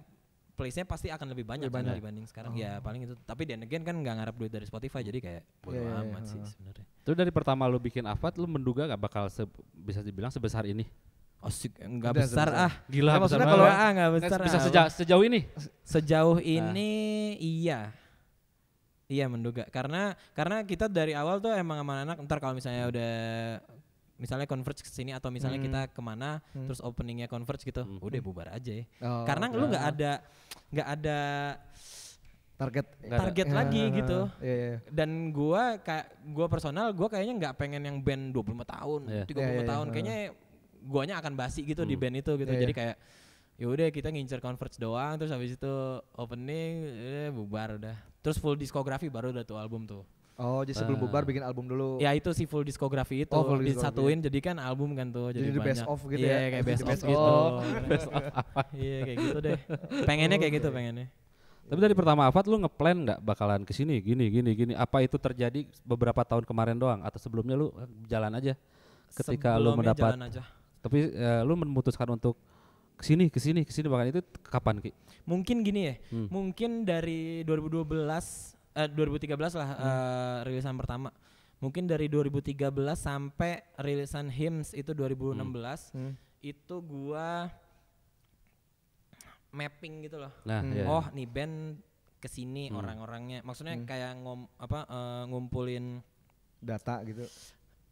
place-nya pasti akan lebih banyak, lebih banyak. dibanding sekarang. Ya, oh. Ya paling itu. Tapi dan again kan nggak ngarap duit dari Spotify jadi kayak bodo yeah, iya, amat yeah, sih sebenarnya. Terus dari pertama lu bikin Afat lu menduga gak bakal bisa dibilang sebesar ini? Asik, enggak eh, udah, besar ah. Gila, ya, maksudnya kalau ah enggak besar. Bisa ah. sejauh, ini? Sejauh nah. ini nah. iya. Iya menduga karena karena kita dari awal tuh emang sama anak ntar kalau misalnya hmm. udah misalnya converge ke sini atau misalnya hmm. kita kemana hmm. terus openingnya converge gitu hmm. udah bubar aja ya. Oh, karena okay. lu nggak ada nggak ada target target ada. Ah, lagi ya, gitu ya, ya. dan gua kayak gua personal gua kayaknya nggak pengen yang band 25 tahun iya. tiga 30 ya, ya, tahun ya. kayaknya guanya akan basi gitu hmm. di band itu gitu. Yeah, Jadi yeah. kayak yaudah kita ngincer converts doang terus habis itu opening eh, bubar udah. Terus full diskografi baru udah tuh album tuh. Oh, jadi sebelum bubar eh. bikin album dulu. Ya itu si full diskografi itu oh, full disatuin jadi kan album kan tuh jadi, jadi banyak. best of gitu yeah, ya. kayak best, gitu. best of gitu. best of apa? Iya yeah, kayak gitu deh. Pengennya kayak gitu pengennya. Tapi dari pertama Afat lu ngeplan nggak bakalan ke sini gini gini gini apa itu terjadi beberapa tahun kemarin doang atau sebelumnya lu eh, jalan aja ketika sebelumnya lu mendapat jalan aja tapi uh, lu memutuskan untuk kesini kesini kesini bahkan itu kapan ki mungkin gini ya hmm. mungkin dari 2012 eh, 2013 lah hmm. uh, rilisan pertama mungkin dari 2013 sampai rilisan hymns itu 2016 hmm. hmm. itu gua mapping gitu loh nah, hmm. iya. iya. oh nih band kesini hmm. orang-orangnya maksudnya hmm. kayak ngom apa uh, ngumpulin data gitu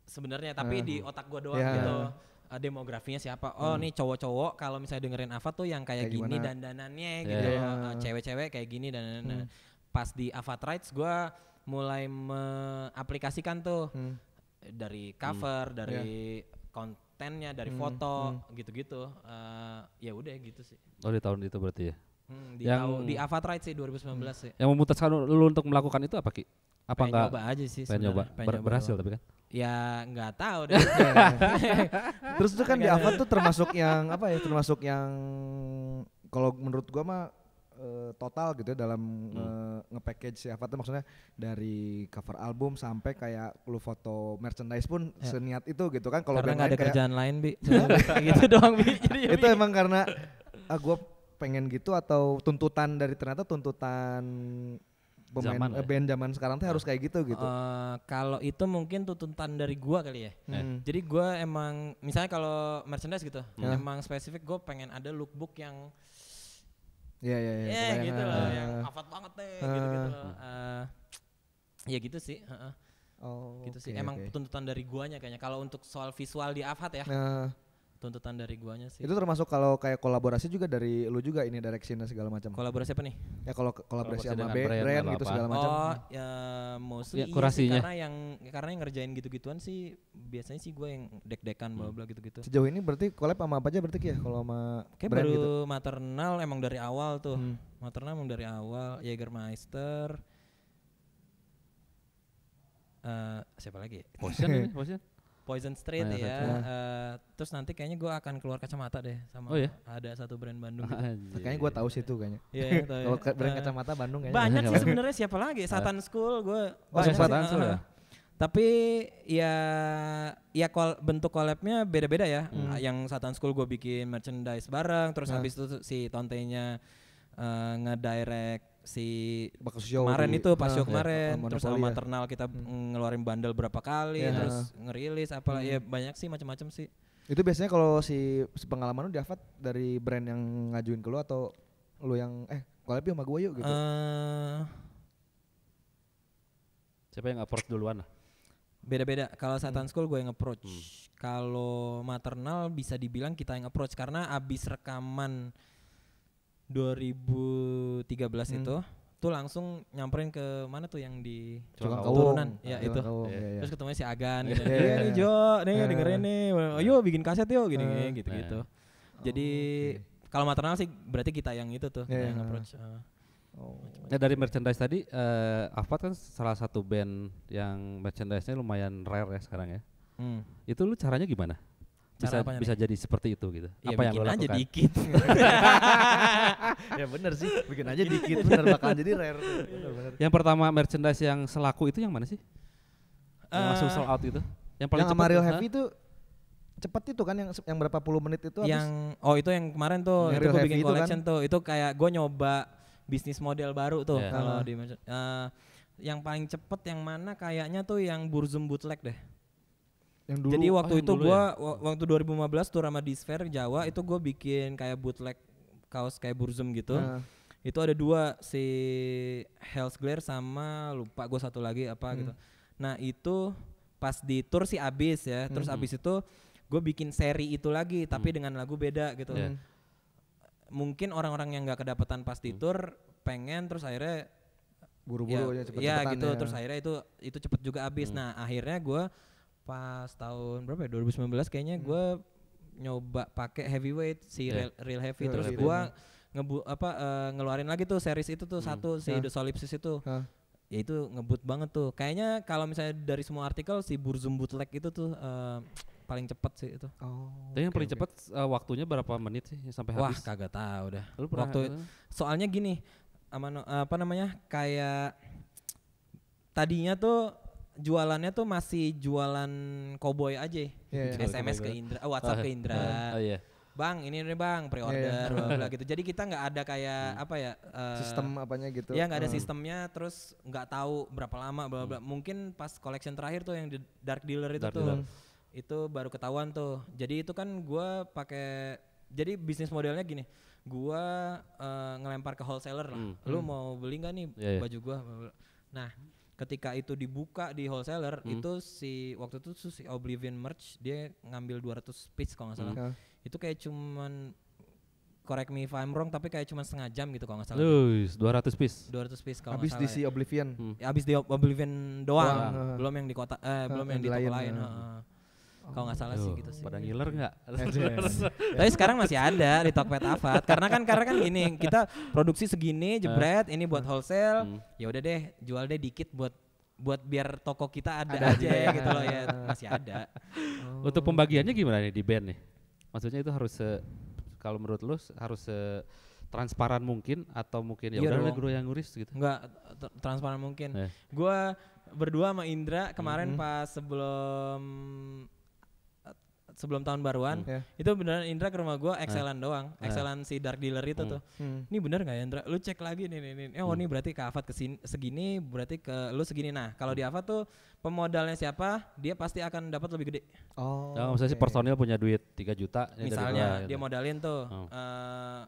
sebenarnya tapi uh. di otak gua doang yeah. gitu Eh, demografinya siapa oh hmm. nih cowok-cowok kalau misalnya dengerin Ava tuh yang kayak, kayak gini gimana? dandanannya yeah. gitu yeah. Uh, eh, kayak gini dan hmm. pas di Ava Rights gue mulai mengaplikasikan tuh hmm. dari cover hmm. dari yeah. kontennya dari hmm. foto hmm. gitu-gitu uh, ya udah gitu sih oh di tahun itu berarti ya Hmm, di yang tahun di Avatar sih 2019 hmm. sih. Yang memutuskan lu untuk melakukan itu apa Ki? apa pengen enggak coba aja sih pengen coba pengen Ber berhasil tapi kan ya nggak tahu deh iya, iya. terus itu kan di Avan tuh termasuk yang apa ya termasuk yang kalau menurut gua mah eh, total gitu ya dalam hmm. nge-package si Avat maksudnya dari cover album sampai kayak lu foto merchandise pun ya. seniat itu gitu kan kalau nggak ada kerjaan lain bi gitu doang bi itu emang karena ah, gue pengen gitu atau tuntutan dari ternyata tuntutan pemain zaman, uh, band zaman sekarang tuh harus kayak gitu gitu. Uh, kalau itu mungkin tuntutan dari gua kali ya. Hmm. Eh. Jadi gua emang misalnya kalau merchandise gitu, hmm. emang spesifik gua pengen ada lookbook yang Iya iya iya. Ya, ya gitu loh, uh, yang afat banget deh uh, gitu-gitu loh. Uh, ya gitu sih, uh, Oh, gitu okay, sih. Emang okay. tuntutan dari guanya kayaknya. Kalau untuk soal visual di afat ya. Uh tuntutan dari guanya sih. Itu termasuk kalau kayak kolaborasi juga dari lu juga ini directionnya segala macam. Kolaborasi apa nih? Ya kalau kolaborasi, kolaborasi sama brand, brand, gitu apa. segala macam. Oh, ya mostly ya, kurasinya. sih, karena yang karena yang ngerjain gitu-gituan sih biasanya sih gua yang deg dekan bla bla gitu-gitu. Sejauh ini berarti collab sama apa aja berarti ya kalau sama Kayak brand baru gitu. maternal emang dari awal tuh. Hmm. Maternal emang dari awal Jägermeister. Uh, siapa lagi? Potion, ya? potion. Poison Street Ayah, ya. Uh, terus nanti kayaknya gue akan keluar kacamata deh sama oh, iya? ada satu brand Bandung. gitu. Kayaknya iya, gue tahu sih itu kayaknya. yeah, Kalau brand eh, kacamata Bandung kayaknya. Banyak sih sebenarnya siapa lagi? Eh. Satan School gue. Oh, Satan School ya. Tapi ya ya kol bentuk collabnya beda-beda ya. Hmm. Yang Satan School gue bikin merchandise bareng, terus nah. habis itu si Tontenya uh, ngedirect si kemarin itu pas show kemarin terus sama ya. maternal kita hmm. ngeluarin bandel berapa kali iya. terus ngerilis apa hmm. ya banyak sih macam-macam sih itu biasanya kalau si pengalaman lu dapat dari brand yang ngajuin ke lu atau lu yang eh lebih sama gue yuk gitu eh. siapa yang approach duluan lah beda-beda kalau Satan hmm. School gue yang approach hmm. kalau maternal bisa dibilang kita yang approach karena abis rekaman 2013 hmm. itu tuh langsung nyamperin ke mana tuh yang di Culang turunan Kawung. ya Cukang itu yeah. Ya. terus ketemu si Agan gitu yeah. Iya, iya, nih iya. Jo nih yeah. dengerin nih oh, yuk bikin kaset yuk gini uh, gitu gitu yeah. jadi oh, okay. kalau maternal sih berarti kita yang itu tuh yeah. yang approach uh, eh. Oh. Nah dari merchandise tadi, uh, Afat kan salah satu band yang merchandise-nya lumayan rare ya sekarang ya. Hmm. Itu lu caranya gimana? bisa apanya bisa nih? jadi seperti itu gitu. Ya, apa yang lo lakukan? aja dikit. ya benar sih, bikin aja dikit bener bakal jadi rare. Bener, Yang pertama merchandise yang selaku itu yang mana sih? Uh, yang eh, langsung sold out itu. Yang paling yang cepet Mario Happy itu cepet itu kan yang yang berapa puluh menit itu yang habis? oh itu yang kemarin tuh yang itu gue bikin collection kan? tuh itu kayak gue nyoba bisnis model baru tuh yeah. kalau uh. di uh, yang paling cepet yang mana kayaknya tuh yang Burzum Bootleg deh yang dulu. Jadi waktu oh itu gue ya? waktu 2015 tuh sama Disfair Jawa itu gue bikin kayak bootleg kaos kayak Burzum gitu. Nah. Itu ada dua si Hell's Glare sama lupa gue satu lagi apa gitu. hmm. gitu. Nah, itu pas di tour sih abis ya. Terus hmm. abis itu gue bikin seri itu lagi tapi hmm. dengan lagu beda gitu. Yeah. Mungkin orang-orang yang nggak kedapatan pas di hmm. tour pengen terus akhirnya buru-buru ya, ya, cepet ya gitu ya. terus akhirnya itu itu cepet juga abis. Hmm. Nah, akhirnya gue pas tahun berapa ya 2019 kayaknya hmm. gue nyoba pakai heavyweight si yeah. real, real heavy real terus gue ya. ngebu apa uh, ngeluarin lagi tuh series itu tuh hmm. satu si ya. huh? Solipsis itu huh? ya itu ngebut banget tuh kayaknya kalau misalnya dari semua artikel si Burzum bootleg itu tuh uh, paling cepat sih itu. Oh. Tapi yang paling okay. cepat uh, eh, waktunya berapa menit sih sampai Wah, habis? Wah, kagak tahu dah. Lu Waktu itu, soalnya gini, amano, apa namanya? kayak tadinya tuh jualannya tuh masih jualan koboi aja. Yeah, yeah. SMS ke Indra, oh, WhatsApp ke ah, Indra. Oh, yeah. Iya. Bang, ini nih Bang, pre-order yeah, iya. yeah. gitu. Jadi kita nggak ada kayak hmm. apa ya? Uh, sistem apanya gitu. Ya nggak ada hmm. sistemnya, terus nggak tahu berapa lama bla bla. Hmm. Mungkin pas collection terakhir tuh yang di Dark Dealer itu Dark tuh. Dealer. Itu baru ketahuan tuh. Jadi itu kan gue pakai jadi bisnis modelnya gini gue uh, ngelempar ke wholesaler lah. Hmm. Lu hmm. mau beli nggak nih yeah, iya. baju gue? Nah, ketika itu dibuka di wholesaler hmm. itu si waktu itu si Oblivion merch dia ngambil 200 piece kalau nggak hmm. salah hmm. itu kayak cuman correct me if I'm wrong tapi kayak cuman setengah jam gitu kalau nggak salah. dua 200 piece. 200 piece kalau Habis di si ya. Oblivion. Hmm. habis di Oblivion doang, doang. belum yang di kota eh belum yang, yang di, di toko lain, lain. Uh. Kalau nggak salah Duh, sih gitu sih. Pada ngiler nggak? Tapi sekarang masih ada di Tokped Avat. Karena kan karena kan gini, kita produksi segini eh. jebret, ini buat eh. wholesale. Hmm. Ya udah deh, jual deh dikit buat buat biar toko kita ada, ada aja ya. gitu loh ya masih ada. Oh. Untuk pembagiannya gimana nih di band nih? Maksudnya itu harus kalau menurut lu harus se transparan mungkin atau mungkin ya iya udah gue yang nguris gitu. Enggak transparan mungkin. Eh. Gua berdua sama Indra kemarin mm -hmm. pas sebelum sebelum tahun baruan hmm. yeah. itu beneran Indra ke rumah gue yeah. doang yeah. si dark dealer itu hmm. tuh hmm. ini bener nggak ya Indra lu cek lagi nih nih, nih. oh hmm. ini berarti ke Avat kesini, segini berarti ke lu segini nah kalau di hmm. Avat tuh pemodalnya siapa dia pasti akan dapat lebih gede oh nah, oh, okay. si personil punya duit 3 juta misalnya dia gitu. modalin tuh oh. uh,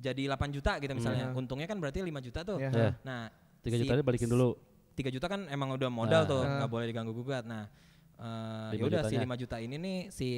jadi 8 juta gitu misalnya yeah. Hmm. untungnya kan berarti 5 juta tuh yeah. Yeah. nah 3 si juta balikin dulu tiga juta kan emang udah modal nah. tuh nah. nggak nah. boleh diganggu gugat nah Uh, ya udah si 5 juta ini nih si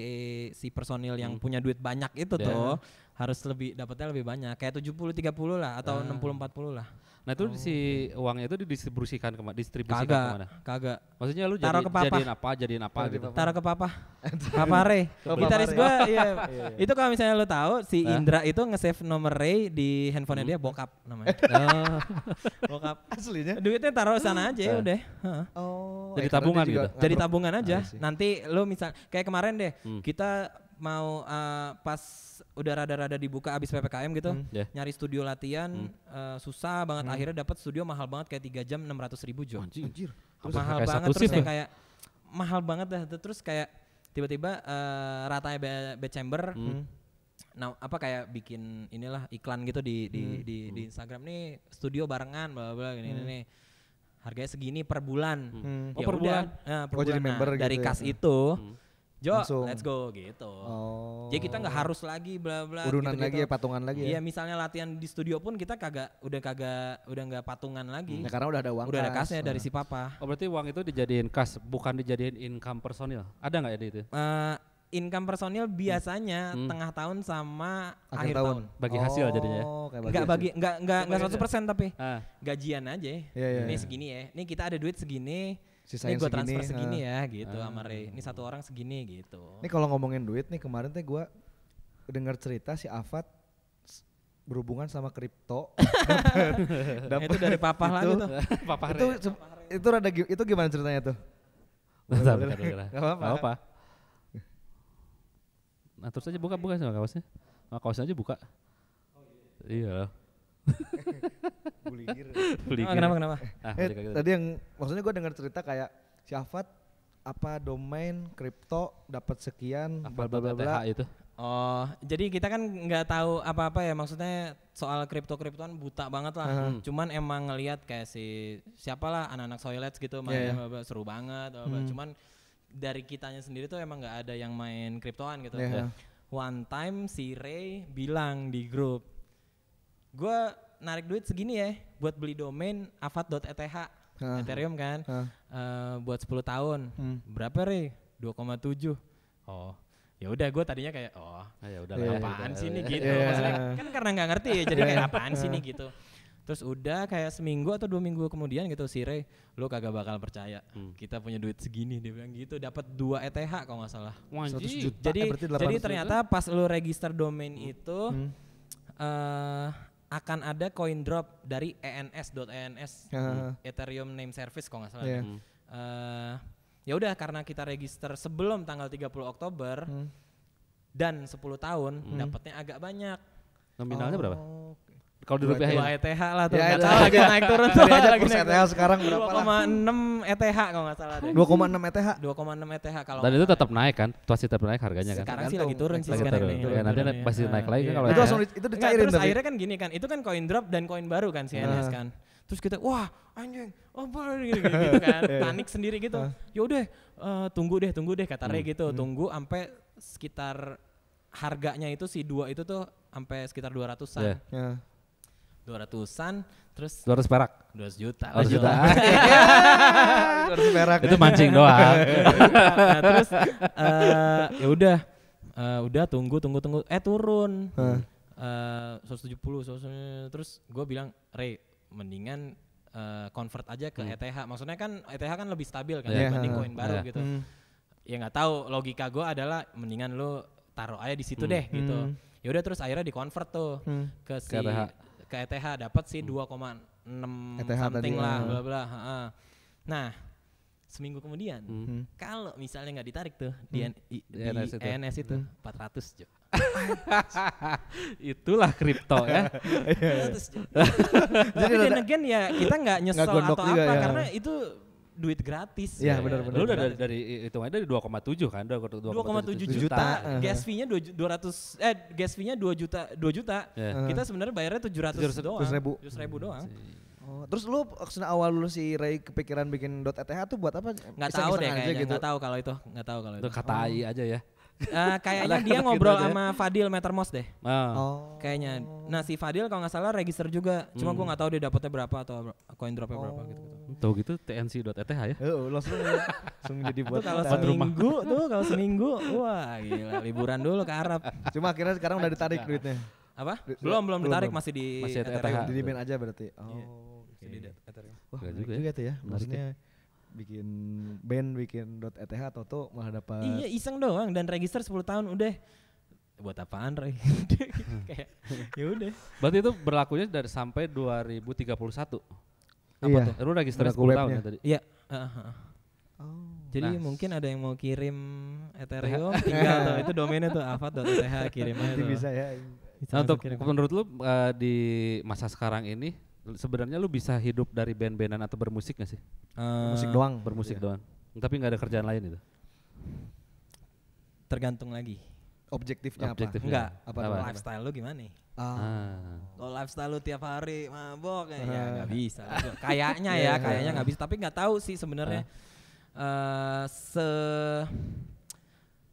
si personil yang hmm. punya duit banyak itu yeah. tuh harus lebih dapatnya lebih banyak kayak 70 30 lah atau uh. 60 40 lah. Nah itu oh. si uangnya itu didistribusikan ke Distribusikan kaga, kemana? Kagak. Maksudnya lu jadi, ke papa. jadiin apa? Jadiin apa Taruh gitu? Taruh ke papa. papa Ray. Gitaris gue, iya. Iya, iya. itu kalau misalnya lu tahu si Indra itu nge-save nomor Ray di handphonenya hmm. dia bokap namanya. oh. bokap. Aslinya? Duitnya taruh sana aja ya udah. Oh. Jadi tabungan gitu. Jadi tabungan aja. Ah, iya Nanti lu misal kayak kemarin deh, hmm. kita mau uh, pas udah rada-rada dibuka abis ppkm gitu hmm. yeah. nyari studio latihan hmm. uh, susah banget hmm. akhirnya dapat studio mahal banget kayak tiga jam enam ratus ribu jo anjir, anjir. Terus mahal banget terus kayak mahal banget dah terus kayak tiba-tiba uh, eh, ratanya be, be chamber hmm. nah apa kayak bikin inilah iklan gitu di di hmm. di, di hmm. Instagram nih studio barengan bla bla gini hmm. nih harganya segini per bulan hmm. Ya oh, per oh, bulan nah, per oh, bulan jadi member gitu dari ya. kas hmm. itu hmm Jo, Langsung. let's go gitu. Oh. Jadi kita nggak harus lagi bla bla. Urunan gitu, lagi gitu. ya, patungan lagi ya. Iya, misalnya latihan di studio pun kita kagak udah kagak udah nggak patungan lagi. Hmm. Ya, karena udah ada uang. Udah kas. ada kasnya dari si nah. papa. Oh berarti uang itu dijadiin kas, bukan dijadiin income personil. Ada nggak ya itu? Uh, income personil biasanya hmm. hmm. tengah tahun sama akhir, akhir tahun. tahun. Bagi hasil oh, jadinya. Ya? Kayak bagi nggak bagi nggak nggak nggak persen tapi ah. gajian aja. Yeah, yeah, ini yeah. segini ya. Ini kita ada duit segini saya ini gue transfer segini uh, ya gitu uh, sama Ray. Ini hmm. satu orang segini gitu. Ini kalau ngomongin duit nih kemarin teh gua dengar cerita si Afat berhubungan sama kripto. dapet, itu dari papa lah tuh. papa itu, itu, itu rada itu gimana ceritanya tuh? nggak apa-apa. apa. Nah terus aja buka-buka sama kaosnya. Nah, kaosnya aja buka. Oh, iya. iya. bulir, oh, kenapa kenapa? Ah, eh, tadi yang maksudnya gue dengar cerita kayak Syafat apa domain kripto dapat sekian apa bla bla itu. Oh, jadi kita kan nggak tahu apa-apa ya maksudnya soal kripto-kriptoan buta banget lah. Hmm. Cuman emang ngelihat kayak si siapalah anak-anak Soilets gitu main yeah, yeah. seru banget. Hmm. Cuman dari kitanya sendiri tuh emang nggak ada yang main kriptoan gitu. Yeah. Iya. One time si Ray bilang di grup, gue narik duit segini ya buat beli domain avat.eth ah. Ethereum kan uh. buat 10 tahun hmm. berapa re 2,7 oh ya udah gue tadinya kayak oh ah, ya udah yeah, iya, iya, apaan yeah, sih iya. gitu yeah. kan karena nggak ngerti ya jadi kayak apaan sih sini gitu terus udah kayak seminggu atau dua minggu kemudian gitu si Ray lo kagak bakal percaya hmm. kita punya duit segini dia bilang gitu dapat dua ETH kalau nggak salah Wajib. juta jadi eh, jadi ternyata juta. pas lo register domain hmm. itu hmm. Uh, akan ada coin drop dari ENS.ENS .ENS, uh. Ethereum Name Service kok nggak salah. Yeah. Iya. Hmm. Uh, ya udah karena kita register sebelum tanggal 30 Oktober hmm. dan 10 tahun hmm. dapatnya agak banyak. Nominalnya oh, berapa? Kalau di ya. ETH lah tuh. Ya, salah lagi naik turun tuh. Aja lagi naik ETH sekarang berapa lah? 2,6 ETH kalau nggak salah deh. 2,6 ETH. 2,6 ETH kalau. Dan itu tetap naik kan? Pasti tetap naik harganya kan. Sekarang sih lagi turun sih sekarang ini. Iya, nanti pasti naik iya. lagi kan kalau itu e langsung itu dicairin Terus akhirnya kan gini kan, itu kan coin drop dan coin baru kan CNS nah. kan. Terus kita wah anjing, oh gini, gitu, gitu, gitu kan. Iya. Panik sendiri gitu. Nah. Yaudah eh, tunggu deh, tunggu deh kata Ray hmm. gitu. Hmm. Tunggu sampai sekitar harganya itu si dua itu tuh sampai sekitar 200-an. Yeah. Yeah dua ratusan terus dua ratus perak dua ratus juta oh, dua ratus juta dua ratus perak itu mancing doang nah, terus uh, ya udah uh, udah tunggu tunggu tunggu eh turun eh, seratus tujuh puluh terus gue bilang Ray mendingan uh, convert aja ke hmm. ETH maksudnya kan ETH kan lebih stabil kan yeah. dibanding koin baru yeah. gitu hmm. ya nggak tahu logika gue adalah mendingan lo taruh aja di situ hmm. deh gitu hmm. ya udah terus akhirnya di convert tuh hmm. ke si ke ETH ke ETH dapat sih 2,6 hmm. ETH something lah ya. bla bla. Nah, seminggu kemudian hmm. hmm. kalau misalnya nggak ditarik tuh hmm. di, di, di NS itu, ENS itu hmm. 400 Jo. Itulah kripto ya. Jadi dan again ya kita nggak nyesel gak atau apa ya. karena itu duit gratis. Iya, iya, benar benar. Lu udah dari, dari aja dari 2,7 kan? 2,7 juta. juta. Uh. Gas eh. fee-nya 200 eh gas fee-nya 2 juta 2 juta. Yeah. Iya. Kita sebenarnya bayarnya 700, 700 doang. 700 ribu. 700 ribu hmm, doang. Hmm. Oh, terus lu kesana awal lu si Ray kepikiran bikin .eth tuh buat apa? Nggak tahu deh kayaknya, gitu. nggak tahu kalau itu, nggak tahu kalau itu. Itu kata oh. AI aja ya. Uh, kayaknya dia gitu ngobrol aja. Ya. sama Fadil Metermos deh. Ah. Oh. Kayaknya. Nah si Fadil kalau nggak salah register juga. Cuma hmm. gue nggak tahu dia dapetnya berapa atau koin dropnya oh. berapa gitu. Tahu gitu tnc.eth ya. Lo langsung langsung jadi buat kalau seminggu tuh kalau seminggu wah gila liburan dulu ke Arab. Cuma akhirnya sekarang udah ditarik duitnya. Apa? Belum belum ditarik masih di masih ETH. Di aja berarti. Iya, oh. Jadi Wah, juga, ya. juga tuh ya. Maksudnya ya bikin band bikin dot .eth atau tuh malah dapat iya iseng doang dan register 10 tahun udah buat apaan Rey kayak ya udah berarti itu berlakunya dari sampai 2031 apa iya, tuh lu register sepuluh tahun ya tadi iya uh, -huh. Oh. Jadi nah. mungkin ada yang mau kirim Ethereum tinggal tuh itu domainnya tuh avat.eth kirim aja. bisa ya. Nah, untuk menurut lu uh, di masa sekarang ini sebenarnya lu bisa hidup dari band-bandan atau bermusik gak sih? Uh, eh, musik doang, bermusik iya. doang. Tapi nggak ada kerjaan lain itu. Tergantung lagi. Objektifnya, Objektifnya apa? Enggak, apa, apa, lifestyle lu gimana nih? Ah. ah. Kalau lifestyle lu tiap hari mabok ya, ya ah. nggak ya, bisa. kayaknya ya, iya, kayaknya nggak iya. bisa. Tapi nggak tahu sih sebenarnya Uh. uh, se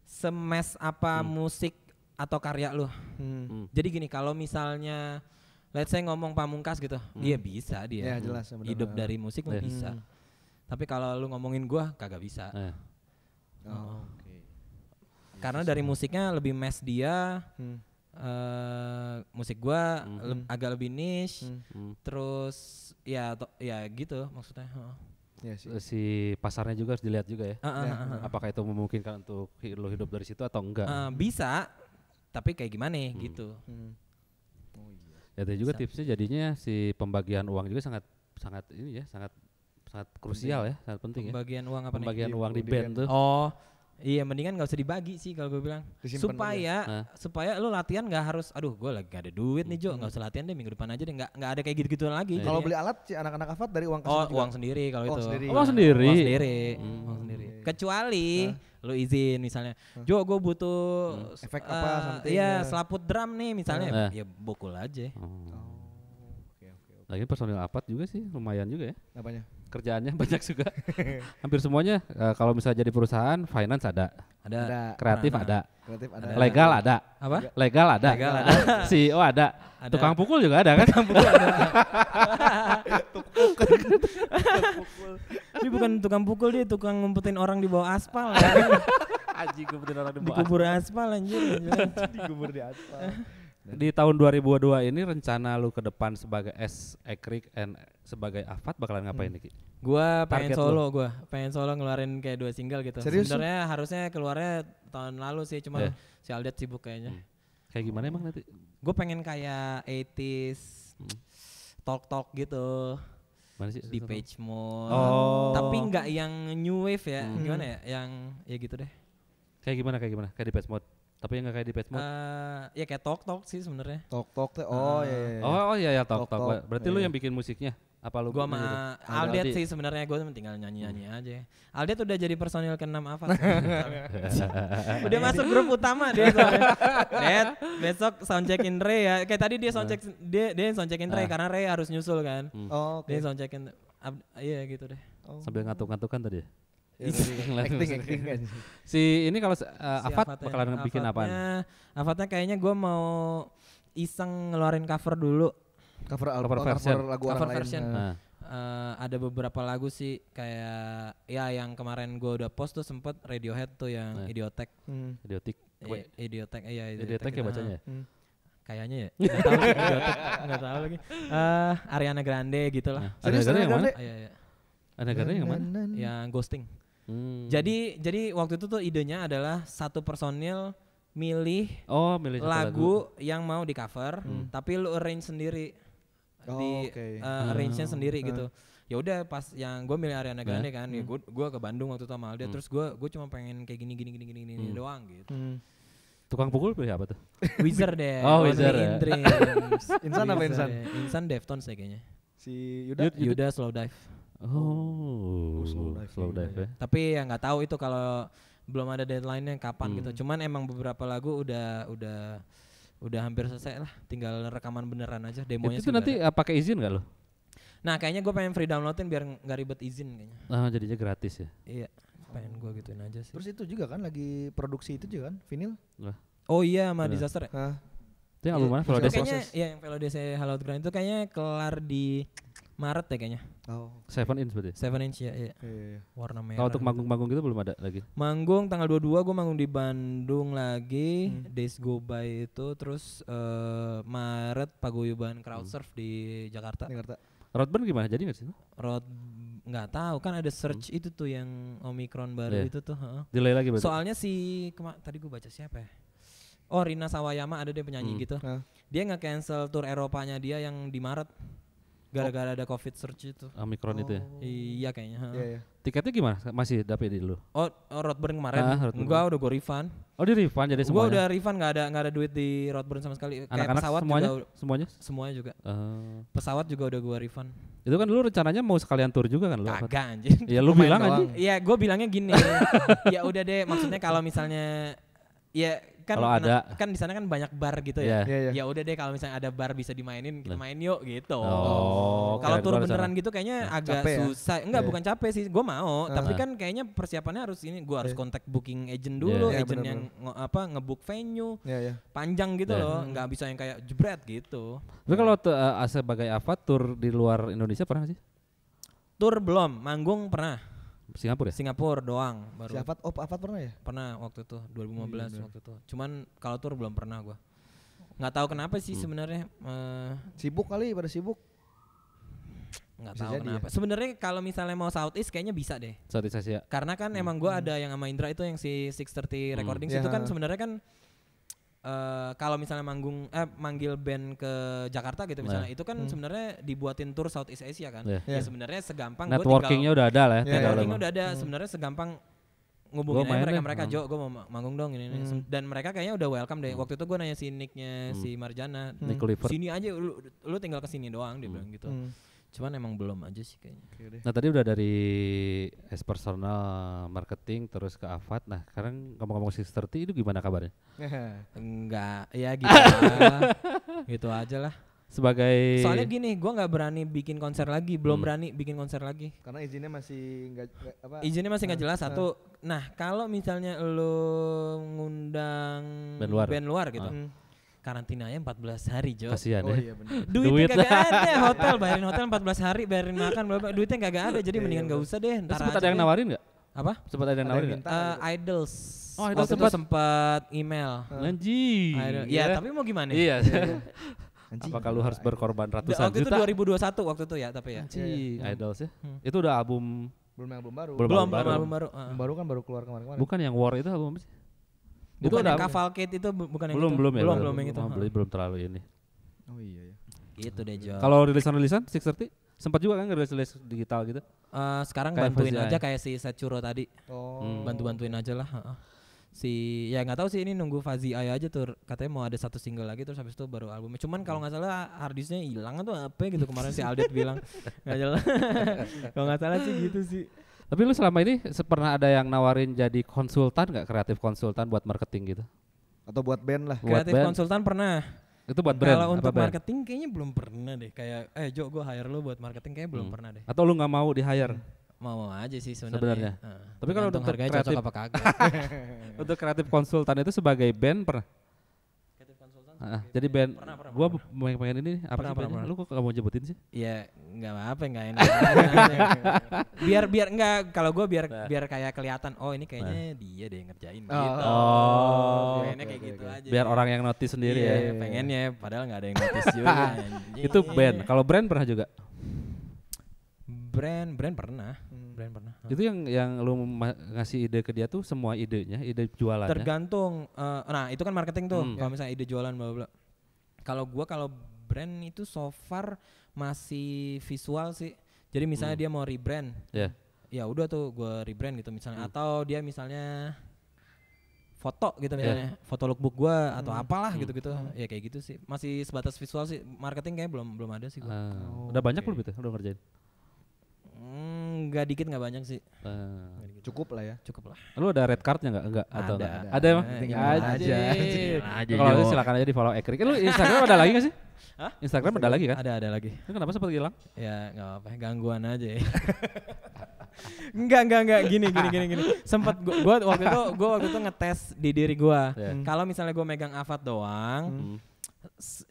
semes apa hmm. musik atau karya lu. Hmm. Hmm. Jadi gini, kalau misalnya let's say ngomong pamungkas gitu hmm. dia bisa dia ya, jelas, ya, hidup dari musik yeah. Hmm. bisa hmm. tapi kalau lu ngomongin gua kagak bisa eh. oh, oke karena dari musiknya lebih mes dia hmm. uh, musik gua hmm. le agak lebih niche hmm. hmm. terus ya ya gitu maksudnya oh. Ya sih. si pasarnya juga harus dilihat juga ya. Uh, uh, uh, uh. Apakah itu memungkinkan untuk lo hidup dari situ atau enggak? Uh, bisa, tapi kayak gimana hmm. gitu. Hmm. Ya dan juga tipsnya jadinya si pembagian uang juga sangat sangat ini ya sangat sangat krusial ya sangat penting pembagian ya. Pembagian uang apa pembagian nih? Pembagian uang di band, di band tuh. Oh, Iya mendingan nggak usah dibagi sih kalau gue bilang supaya aja. supaya lo latihan nggak harus aduh gue lagi gak ada duit nih Jo nggak usah latihan deh minggu depan aja deh nggak nggak ada kayak gitu gitu lagi. Iya. Kalau beli alat sih anak-anak afat dari uang Oh uang sendiri kalau itu uang sendiri uang sendiri uang sendiri hmm. kecuali huh? lo izin misalnya Jo gue butuh hmm. efek apa eh, something iya, ya selaput drum nih misalnya ya, ya bokul aja. Oh. Oh. Okay, okay, Lagi personil apat juga sih lumayan juga ya. Apanya? kerjaannya banyak juga. Hampir semuanya uh, kalau misalnya jadi perusahaan finance ada. Ada. Kreatif nah, nah. ada. Kreatif ada. Legal ada. Apa? Legal ada. Legal ada. CEO ada. ada. Tukang pukul juga ada kan? Tukang pukul ada. tukang pukul. Ini bukan tukang pukul dia tukang ngumpetin orang di bawah aspal. Aji ngumpetin orang di bawah. Dikubur aspal anjir. Dikubur di aspal di tahun 2002 ini rencana lu ke depan sebagai S Ekrik and sebagai Afat bakalan hmm. ngapain hmm. nih? Gua pengen Target solo, lo. gua pengen solo ngeluarin kayak dua single gitu. Sebenarnya harusnya keluarnya tahun lalu sih, cuma yeah. si Aldet sibuk kayaknya. Hmm. Kayak gimana emang nanti? Gue pengen kayak 80s hmm. talk talk gitu. Mana sih? Di page mode. Oh. Tapi nggak yang new wave ya, hmm. gimana ya? Yang ya gitu deh. Kayak gimana? Kayak gimana? Kayak di page mode tapi yang gak kayak di pet mode. Uh, ya kayak tok tok sih sebenarnya. Tok tok tuh. Oh iya, iya, iya. Oh oh iya ya tok tok. Berarti lu iya. yang bikin musiknya? Apa lu? Gua sama Aldi sih sebenarnya gua tinggal nyanyi-nyanyi hmm. aja. Aldi tuh udah jadi personil ke-6 Avas. udah masuk grup utama dia soalnya. Dad, besok soundcheckin Ray ya. Kayak tadi dia soundcheck hmm. dia dia soundcheckin Ray ah. karena Ray harus nyusul kan. Hmm. Oh, Dia soundcheckin iya gitu deh. Oh. Sambil ngatuk-ngatukan tadi ya? Iya, iya, acting, acting kan. Si ini kalau uh, si Avat ya. bakalan ya. bikin apa Afatnya kayaknya gue mau iseng ngeluarin cover dulu. Cover album, cover, cover, cover lagu cover orang version. lain. Nah. Uh, ada beberapa lagu sih kayak ya yang kemarin gue udah post tuh sempet Radiohead tuh yang nah. Idiotek. Hmm. Idiotik. I- idiotek, iya Idiotek, idiotek ya bacanya. Ya? Hmm. Kayaknya ya. Enggak tahu Idiotek, tahu lagi. Uh, Ariana Grande gitu lah. Nah, Ariana Grande? Yang mana? Iya, Ariana Grande yang mana? Yang ghosting. Hmm. Jadi jadi waktu itu tuh idenya adalah satu personil milih oh milih lagu, lagu yang mau di cover hmm. tapi lu arrange sendiri oh, di okay. uh, eh, arrange-nya sendiri hmm. gitu ya udah pas yang gue milih Ariana nah. Grande kan ya hmm. ya gue gua ke Bandung waktu itu sama dia hmm. terus gue gue cuma pengen kayak gini gini gini gini hmm. doang gitu hmm. tukang pukul pilih apa tuh Wizard deh oh Wizard ya. Insan apa Insan Insan Deftones deh kayaknya si Yuda Yuda, Yuda Slow Dive Oh, oh slow dive. Slow gitu dive ya. ya. Tapi ya nggak tahu itu kalau belum ada deadline-nya kapan gitu. hmm. gitu. Cuman emang beberapa lagu udah udah udah hampir selesai lah. Tinggal rekaman beneran aja demonya. Itu, nanti ada. pakai izin nggak lo? Nah, kayaknya gue pengen free downloadin biar nggak ribet izin kayaknya. Ah, jadinya gratis ya. Iya, pengen gue gituin aja sih. Terus itu juga kan lagi produksi itu juga kan, vinil? Lah. Oh iya, sama iya. disaster. Ya? Hah. Itu yang album mana? Velo Ya yang Velo Desa eh, Halo Ground itu kayaknya kelar di Maret ya kayaknya. Oh. Seven inch berarti. Seven inch ya, iya. iya, Warna merah. Kalau untuk gitu. manggung-manggung gitu belum ada lagi. Manggung tanggal 22 gue manggung di Bandung lagi, hmm. Days Go By itu terus uh, Maret Paguyuban hmm. surf hmm. di Jakarta. Jakarta. Rodben gimana? Jadi nggak sih? Rod nggak tahu kan ada search hmm. itu tuh yang omikron baru yeah. itu tuh, Huh? Delay lagi berarti. Soalnya si tadi gue baca siapa ya? Oh, Rina Sawayama ada deh penyanyi hmm. gitu. Huh? Dia nggak cancel tour Eropanya dia yang di Maret gara-gara ada covid search itu omikron oh. itu ya oh. iya kayaknya yeah, yeah. tiketnya gimana masih dapet di lu oh, oh Rothburn kemarin ah, Rothburn. gua udah gua refund oh di refund jadi semua gua udah refund nggak ada nggak ada duit di Rothburn sama sekali Anak -anak pesawat semuanya juga, semuanya semuanya juga uh. pesawat juga udah gua refund itu kan lu rencananya mau sekalian tour juga kan lu kagak anjing ya lu bilang aja Iya, gua bilangnya gini ya udah deh maksudnya kalau misalnya ya kan kalau ada kan di sana kan banyak bar gitu ya. Yeah. Yeah, yeah. Ya udah deh kalau misalnya ada bar bisa dimainin kita main yuk gitu. Oh, kalau tur beneran sana. gitu kayaknya nah, agak capek ya? susah. Enggak yeah. bukan capek sih, gue mau, uh, tapi kan kayaknya persiapannya harus ini gue harus yeah. kontak booking agent iya, dulu, yeah. agent yeah, yang apa ngebook venue. Yeah, yeah. Panjang gitu yeah. loh, nggak bisa yang kayak jebret gitu. Tapi kalau uh, sebagai apa tur di luar Indonesia pernah sih? Tur belum, manggung pernah. Singapura ya? Singapura doang baru. Si Afat, oh Afat pernah ya? Pernah waktu itu 2015 iya, hmm, waktu itu. Cuman kalau tour belum pernah gua. Nggak tahu kenapa sih hmm. sebenarnya. Uh, sibuk kali pada sibuk. Nggak tahu kenapa. Ya? Sebenarnya kalau misalnya mau Southeast kayaknya bisa deh. Southeast Asia. Karena kan hmm. emang gua hmm. ada yang sama Indra itu yang si 630 recordings hmm. Ya, itu kan sebenarnya kan uh, kalau misalnya manggung eh manggil band ke Jakarta gitu misalnya nah. itu kan hmm. sebenarnya dibuatin tour South East Asia kan. Yeah. Yeah. Ya iya. sebenarnya segampang networkingnya udah ada lah ya. Networkingnya udah ada hmm. sebenarnya segampang ngubungin aja mereka deh. mereka Jo gue mau manggung dong ini, ini. Hmm. dan mereka kayaknya udah welcome deh hmm. waktu itu gue nanya si Nicknya hmm. si Marjana hmm. Nick sini aja lu, lu tinggal kesini doang dia hmm. bilang gitu hmm cuman emang belum aja sih kayaknya nah tadi udah dari as personal marketing terus ke Avat nah sekarang kamu ngomong sister T itu gimana kabarnya enggak ya gitu gitu aja lah sebagai soalnya gini gue nggak berani bikin konser lagi belum hmm. berani bikin konser lagi karena izinnya masih nggak apa izinnya masih nggak nah, jelas nah. satu nah kalau misalnya lo ngundang band luar, band luar gitu hmm karantinanya 14 hari, Jo. Kasihan oh, ya. Iya Duitnya Duit kagak ada, hotel bayarin hotel 14 hari, bayarin makan, bla Duitnya kagak ada, jadi iya, iya, mendingan gak usah deh. Terus sempat ada yang nawarin nggak? Apa? Sempat ada yang nawarin nggak? Eh, idols. Oh, idols sempat sempat email. Anji. Ya, iya, ya, tapi mau gimana? Iya. iya. Anji. Apakah lu harus berkorban ratusan waktu juta? Waktu itu 2021 waktu itu ya, tapi ya. Anji. Hmm. Idols ya. Hmm. Itu udah album belum album baru. Belum, belum album baru. baru. Album ah. baru kan baru keluar kemarin-kemarin. Bukan yang War itu album apa sih? itu ada Cavalcade itu bukan yang belum, itu. Belum, ya, belum, belum, belum, yang itu. Belum, belum terlalu ini. Oh iya ya. Gitu deh, Jo. Kalau rilisan-rilisan 630 sempat juga kan rilis-rilis digital gitu. Uh, sekarang kayak bantuin aja kayak si Sachuro tadi. Oh. Hmm. Bantu-bantuin aja lah, Si ya nggak tahu sih ini nunggu Fazi ay aja tuh katanya mau ada satu single lagi terus habis itu baru albumnya. Cuman kalau nggak salah harddisknya hilang atau apa gitu kemarin si Aldet bilang nggak jelas. kalau nggak salah sih gitu sih. Tapi lu selama ini pernah ada yang nawarin jadi konsultan nggak kreatif konsultan buat marketing gitu? Atau buat band lah. Kreatif konsultan pernah. Itu buat brand. Kalau untuk brand? marketing kayaknya belum pernah deh. Kayak eh Jo gue hire lu buat marketing kayaknya belum hmm. pernah deh. Atau lu nggak mau di hire? Hmm. Mau, mau aja sih sebenarnya. Uh, Tapi kalau untuk kreatif apa kagak. untuk kreatif konsultan itu sebagai band pernah? jadi band pernah, pernah, gua pengen pengen ini apa pernah, pernah, pernah. lu kok gak mau jebutin sih? Iya, nggak apa-apa nggak enak. biar biar enggak kalau gua biar nah. biar kayak kelihatan oh ini kayaknya nah. dia deh yang ngerjain oh. gitu. Oh. oh pengennya kayak gitu aja. Biar orang yang notice sendiri iya, ya. pengennya padahal nggak ada yang notice juga. Itu band. Kalau brand pernah juga? Brand, brand pernah brand pernah. Itu yang yang lu ngasih ide ke dia tuh semua idenya, ide jualan. Tergantung. Uh, nah itu kan marketing tuh. Hmm. Kalau misalnya ide jualan bla bla. Kalau gua kalau brand itu so far masih visual sih. Jadi misalnya hmm. dia mau rebrand. Yeah. Ya udah tuh gua rebrand gitu misalnya. Hmm. Atau dia misalnya foto gitu ya. misalnya yeah. foto lookbook gue hmm. atau apalah hmm. gitu-gitu hmm. ya kayak gitu sih masih sebatas visual sih marketing kayak belum belum ada sih uh, oh, udah banyak belum gitu udah ngerjain nggak dikit nggak banyak sih. Uh, cukup lah ya. Cukup lah. Lu ada red cardnya nggak? Enggak atau ada? Ada, ada emang. Tinggal aja. aja. aja Kalau itu silakan aja di follow Ekrik. Eh, lu Instagram ada lagi nggak sih? Hah? Instagram ada lagi kan? Ada ada lagi. Lu kenapa sempat hilang? Ya nggak apa-apa, gangguan aja. Ya. enggak enggak enggak gini gini gini gini. Sempat gua, gua waktu itu gua waktu itu ngetes di diri gua. Yeah. Hmm. Kalau misalnya gua megang Avat doang, hmm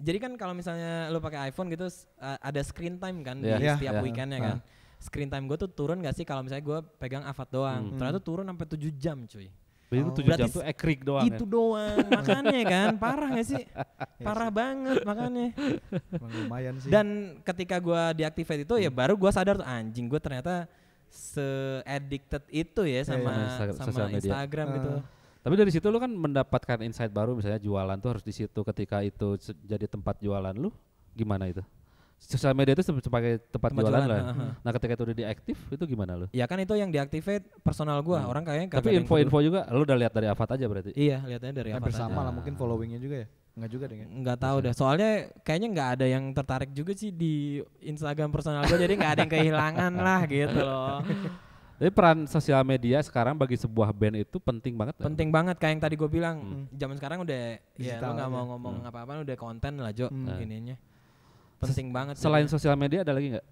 jadi kan kalau misalnya lu pakai iPhone gitu ada screen time kan yeah. di yeah, setiap yeah. weekendnya ya. kan. Uh screen time gue tuh turun gak sih kalau misalnya gue pegang avat doang. Hmm. Ternyata turun sampai 7 jam cuy. oh. itu 7 jam tuh ekrik doang Itu ya? doang, makanya kan parah gak sih? Iya parah banget makanya. lumayan sih. Dan ketika gue diaktifkan itu ya hmm. ya baru gue sadar tuh anjing gue ternyata se itu ya iya, sama, yeah, yeah. sama, sama Instagram media. gitu. Ah. Tapi dari situ lu kan mendapatkan insight baru misalnya jualan tuh harus di situ ketika itu jadi tempat jualan lu gimana itu? sosial media itu sebagai tempat, tempat jualan, jualan lah. Uh-huh. Nah, ketika itu udah diaktif itu gimana lu? Ya kan itu yang diaktifate personal gua. Hmm. Orang kayaknya Tapi info-info gitu. juga lo udah lihat dari Avat aja berarti. Iya, lihatnya dari eh, Avat. Hampir sama lah mungkin followingnya juga ya. Enggak juga deh. Enggak tahu deh. Soalnya kayaknya enggak ada yang tertarik juga sih di Instagram personal gua jadi enggak ada yang kehilangan lah gitu loh. Jadi peran sosial media sekarang bagi sebuah band itu penting banget. Penting ya? banget kayak yang tadi gue bilang. Hmm. Zaman sekarang udah Digital ya lu nggak mau ngomong hmm. apa-apa udah konten lah Jo hmm. Nah. ininya penting banget selain ya. sosial media ada lagi nggak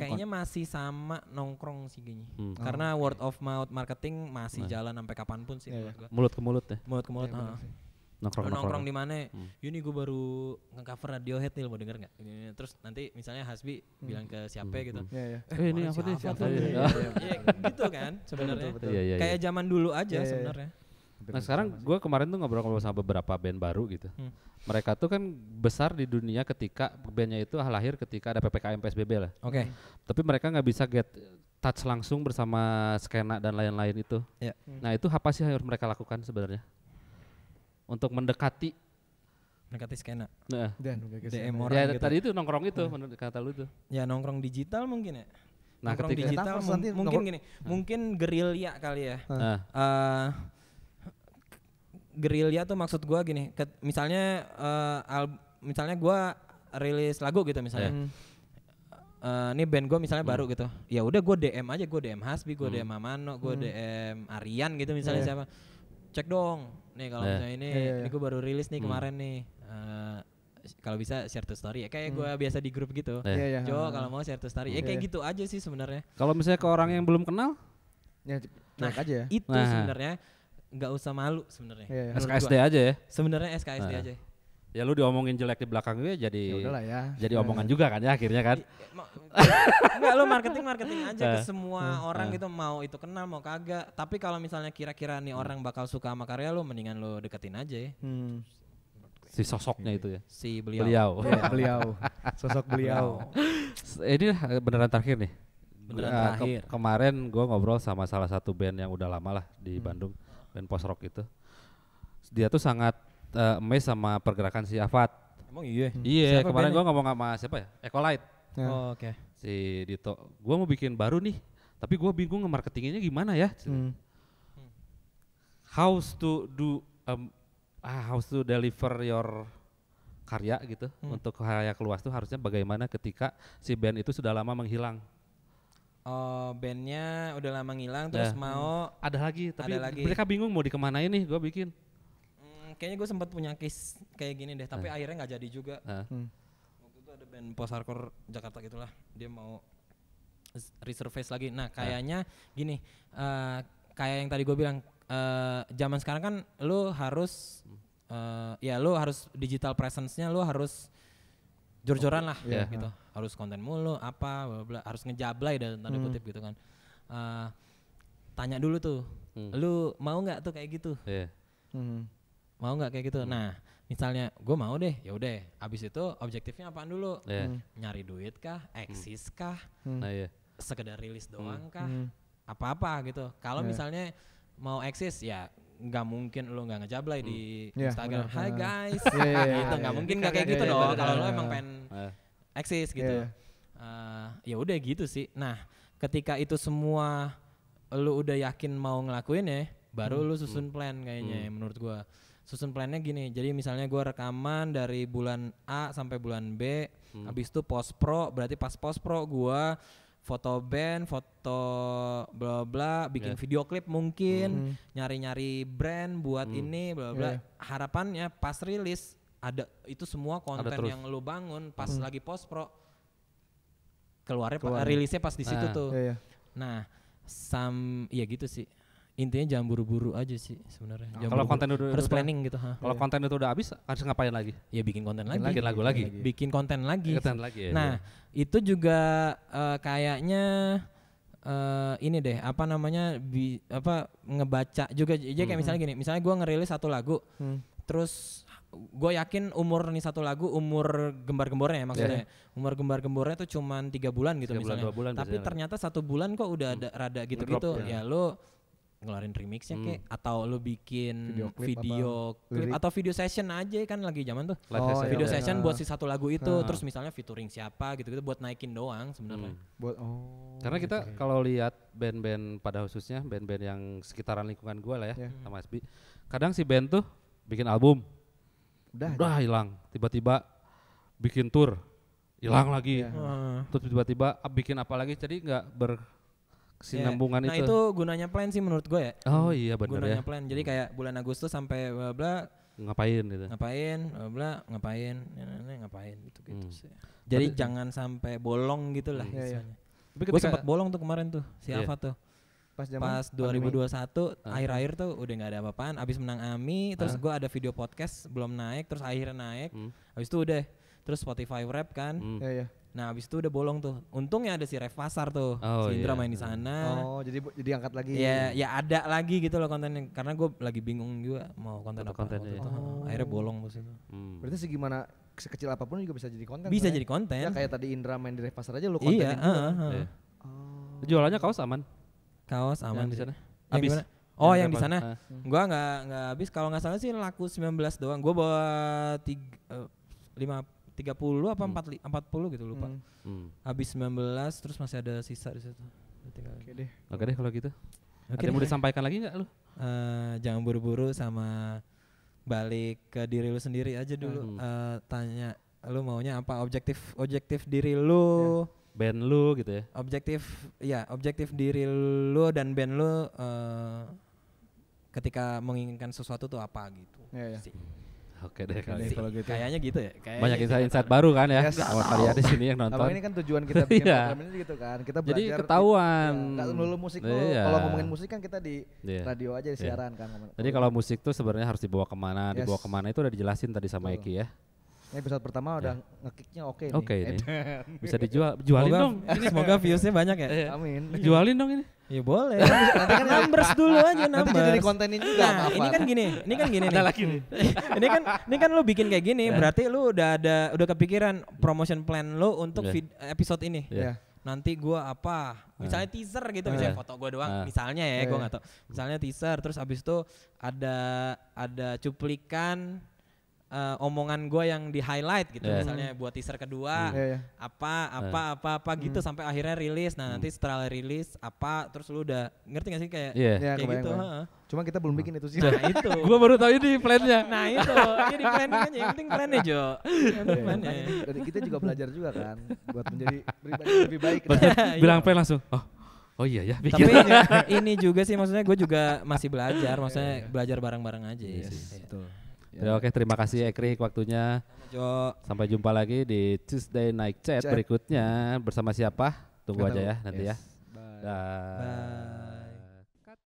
kayaknya masih sama nongkrong sih gini. hmm. karena oh, word of mouth marketing masih nah. jalan sampai kapanpun sih yeah, iya, iya. yeah. mulut ke mulut ya mulut ke mulut yeah, iya, nongkrong nongkrong, nongkrong di mana hmm. ini gue baru ngecover Radiohead nih lo mau denger nggak terus nanti misalnya Hasbi hmm. bilang ke siapa hmm. gitu hmm. yeah, yeah. Eh, ini apa nih siapa, oh. gitu kan sebenarnya kayak zaman dulu aja sebenarnya nah sekarang gue kemarin tuh ngobrol sama beberapa band baru gitu hmm mereka tuh kan besar di dunia ketika bandnya itu lahir ketika ada ppkm psbb lah oke okay. tapi mereka nggak bisa get touch langsung bersama skena dan lain-lain itu yeah. hmm. nah itu apa sih yang harus mereka lakukan sebenarnya untuk mendekati mendekati skena nah. dan DM ya, orang ya gitu. tadi itu nongkrong itu hmm. menurut kata lu tuh ya nongkrong digital mungkin ya nah nongkrong digital mung mungkin gini mungkin gerilya kali ya uh. Uh, gerilya tuh maksud gua gini, ke, misalnya uh, al, misalnya gua rilis lagu gitu misalnya. Yeah. Iya. Uh, ini band gue misalnya hmm. baru gitu ya udah gue DM aja gue DM Hasbi gue hmm. DM Mamano gue hmm. DM Arian gitu misalnya yeah. siapa cek dong nih kalau yeah. misalnya ini yeah, yeah, yeah. ini gue baru rilis nih hmm. kemarin nih uh, kalau bisa share to story ya kayak hmm. gue biasa di grup gitu. Yeah. Yeah, yeah. Jo kalau mau share to story ya kayak yeah. gitu aja sih sebenarnya. Kalau misalnya ke orang yang belum kenal ya nah, aja. Ya. Itu nah. sebenarnya nggak usah malu sebenarnya. Yeah, yeah. SKSD gua. aja ya. Sebenarnya SKSD nah. Ya. aja. Ya lu diomongin jelek di belakang gue jadi Yaudahlah ya. Jadi nah. omongan juga kan ya akhirnya kan. Enggak lu marketing marketing aja ke nah, semua nah. orang nah. gitu mau itu kenal mau kagak. Tapi kalau misalnya kira-kira nih hmm. orang bakal suka sama karya lu mendingan lu deketin aja ya. Hmm. Si sosoknya itu ya. Si beliau. Beliau. Yeah, beliau. Sosok beliau. Eh, ini eh, beneran terakhir nih. Beneran ah, terakhir. kemarin gue ngobrol sama salah satu band yang udah lama lah di hmm. Bandung band post rock itu dia tuh sangat uh, amazed sama pergerakan si Afat emang iya hmm. iya siapa kemarin gue ngomong sama siapa ya Ecolite ya. oh, oke okay. si Dito gue mau bikin baru nih tapi gue bingung marketingnya gimana ya hmm. hmm. how to do um, ah, how to deliver your karya gitu hmm. untuk karya keluas tuh harusnya bagaimana ketika si band itu sudah lama menghilang Oh, bandnya udah lama ngilang terus yeah. mau ada lagi tapi ada lagi. mereka bingung mau dikemanain nih gue bikin hmm, kayaknya gue sempat punya case kayak gini deh tapi eh. akhirnya nggak jadi juga eh. hmm. waktu itu ada band post hardcore Jakarta gitulah dia mau resurface lagi nah kayaknya eh. gini uh, kayak yang tadi gue bilang uh, zaman sekarang kan lo harus uh, ya lo harus digital presence-nya lo harus jor-joran lah yeah. gitu yeah harus konten mulu apa bla harus ngejablay dan tanda hmm. kutip hmm. gitu kan uh, tanya dulu tuh hmm. lu mau nggak tuh kayak gitu yeah. hmm. mau nggak kayak gitu hmm. nah misalnya gue mau deh ya udah abis itu objektifnya apaan dulu yeah. hmm. nyari duit kah hmm. eksis kah hmm. nah, iya. sekedar rilis hmm. doang hmm. kah hmm. apa apa gitu kalau yeah. misalnya mau eksis ya nggak mungkin lo nggak ngejablay hmm. di yeah, Instagram. Hai guys, yeah, yeah, gitu nggak yeah, mungkin nggak kayak gitu, gitu dong. Kalau lo iya. emang pengen iya eksis gitu. Yeah. Iya. Uh, ya udah gitu sih. Nah, ketika itu semua lu udah yakin mau ngelakuin ya, baru hmm. lu susun hmm. plan kayaknya hmm. Ya, menurut gua. Susun plannya gini. Jadi misalnya gua rekaman dari bulan A sampai bulan B, hmm. habis itu post pro, berarti pas post pro gua foto band, foto bla bla, bikin yeah. video klip mungkin, hmm. nyari-nyari mm. brand buat mm. ini bla bla. Yeah. Harapannya pas rilis ada itu semua konten yang lu bangun pas hmm. lagi post pro keluarnya Keluar. pa, rilisnya pas di situ nah. tuh. Iya, iya, Nah, sam ya gitu sih. Intinya jangan buru-buru aja sih sebenarnya. Nah, kalau konten udah harus udah, planning gitu, Kalau iya. konten itu udah habis harus ngapain lagi? Ya bikin konten bikin lagi. Bikin lagu lagi. Bikin konten lagi. Konten lagi ya, Nah, iya. itu juga uh, kayaknya uh, ini deh apa namanya bi, apa ngebaca juga kayak hmm. misalnya gini misalnya gua ngerilis satu lagu hmm. terus gue yakin umur nih satu lagu umur gembar-gembornya ya maksudnya yeah. umur gembar-gembornya tuh cuman tiga bulan gitu tiga misalnya bulan, bulan, tapi biasanya. ternyata satu bulan kok udah ada hmm. rada gitu-gitu ya. ya lo ngeluarin remixnya hmm. kek atau lu bikin video klip, atau video session aja ya kan lagi zaman tuh oh, video iya, session iya. buat si satu lagu itu nah. terus misalnya featuring siapa gitu-gitu buat naikin doang sebenarnya hmm. buat oh karena kita okay. kalau lihat band-band pada khususnya band-band yang sekitaran lingkungan gue lah ya yeah. sama SB kadang si band tuh bikin album udah, udah hilang tiba-tiba bikin tour hilang iya. lagi ya. terus tiba-tiba ah, bikin apa lagi jadi nggak berkesinambungan yeah. nah, itu nah itu gunanya plan sih menurut gue ya oh iya benar gunanya ya. plan jadi kayak bulan Agustus sampai bla bla ngapain gitu ngapain bla bla ngapain ini ya, ya, ngapain gitu gitu hmm. sih jadi Tapi jangan sampai bolong gitu lah Iya, iya. tapi gue sempat bolong tuh kemarin tuh si yeah. Alfa tuh pas zaman pas 2021 ah. akhir-akhir tuh udah nggak ada apa-apaan abis menang AMI terus ah. gue ada video podcast belum naik terus akhirnya naik hmm. abis itu udah terus Spotify Wrap kan hmm. yeah, yeah. Nah, abis itu udah bolong tuh. Untungnya ada si Rev Pasar tuh. Oh, si Indra yeah. main di sana. Oh, jadi jadi angkat lagi. Ya, ya ada lagi gitu loh kontennya. Karena gue lagi bingung juga mau konten Foto apa. Konten ya. oh. Akhirnya bolong tuh situ. Hmm. Berarti segimana sekecil apapun juga bisa jadi konten. Bisa kan? jadi konten. Ya kayak tadi Indra main di Rev Pasar aja lu konten. Iya, uh, uh, uh. Yeah. Oh. Jualannya kaos aman kaos aman di sana habis Oh yang, di sana, ah. gua nggak nggak habis. Kalau nggak salah sih laku 19 doang. Gua bawa tiga, eh, lima tiga puluh apa hmm. empat empat puluh gitu lupa. Hmm. Hmm. 19 terus masih ada sisa di situ. Oke deh. Oke deh kalau gitu. Oke. Okay ada mau disampaikan lagi nggak lu? Uh, jangan buru-buru sama balik ke diri lu sendiri aja dulu. Hmm. Uh, tanya lu maunya apa objektif objektif diri lu. Yeah band lu gitu ya objektif ya objektif diri lu dan band lu uh, ketika menginginkan sesuatu tuh apa gitu ya, ya. Oke deh kalau, gitu. Kayaknya gitu ya. Kayaknya Banyak gitu ya. insight-insight baru kan ya. Yes. Kalau kalian di sini yang nonton. Abang ini kan tujuan kita bikin yeah. ini gitu kan. Kita belajar. Jadi ketahuan. Enggak iya, ya, melulu musik yeah. Kalau ngomongin musik kan kita di yeah. radio aja di iya. siaran yeah. kan. Jadi kalau musik tuh sebenarnya harus dibawa kemana, yes. dibawa kemana itu udah dijelasin tadi sama Eki ya. Episode pertama udah ya. ngekicknya oke okay nih. Oke Bisa dijual, jualin dong. Ini semoga viewsnya banyak ya. Iya. Amin. Jualin dong ini. Ya boleh. Kan Nanti kan numbers dulu aja numbers. Nanti jadi kontenin juga nah, Ini kan gini, ini kan gini nih. lagi nih. ini kan ini kan lu bikin kayak gini, ya. berarti lu udah ada udah kepikiran promotion plan lu untuk ya. vid, episode ini. Iya. Yeah. Nanti gua apa? Misalnya ya. teaser gitu, misalnya foto gua doang, misalnya ya, gua nggak tau. Misalnya teaser terus abis itu ada ada cuplikan uh, omongan gue yang di highlight gitu yeah. misalnya buat teaser kedua hmm. yeah, yeah. apa apa yeah. apa apa gitu hmm. sampai akhirnya rilis nah mm. nanti hmm. setelah rilis apa terus lu udah ngerti gak sih kayak yeah. kayak kebayang, gitu kebayang. cuma kita belum bikin itu sih nah itu gue baru tahu ini plannya nah itu ini iya, plannya yang penting plannya Jo yang kita juga belajar juga kan buat menjadi pribadi lebih baik iya. bilang plan langsung oh Oh iya ya. Bikin. Tapi ini juga sih maksudnya gue juga masih belajar, maksudnya iya, belajar bareng-bareng aja. Yes, yes. Betul. Ya. Oke, terima kasih Ekri waktunya. Jo. Sampai jumpa lagi di Tuesday Night Chat, Chat. berikutnya bersama siapa? Tunggu Gak aja ya nanti ya. yes. ya. Bye. Da Bye.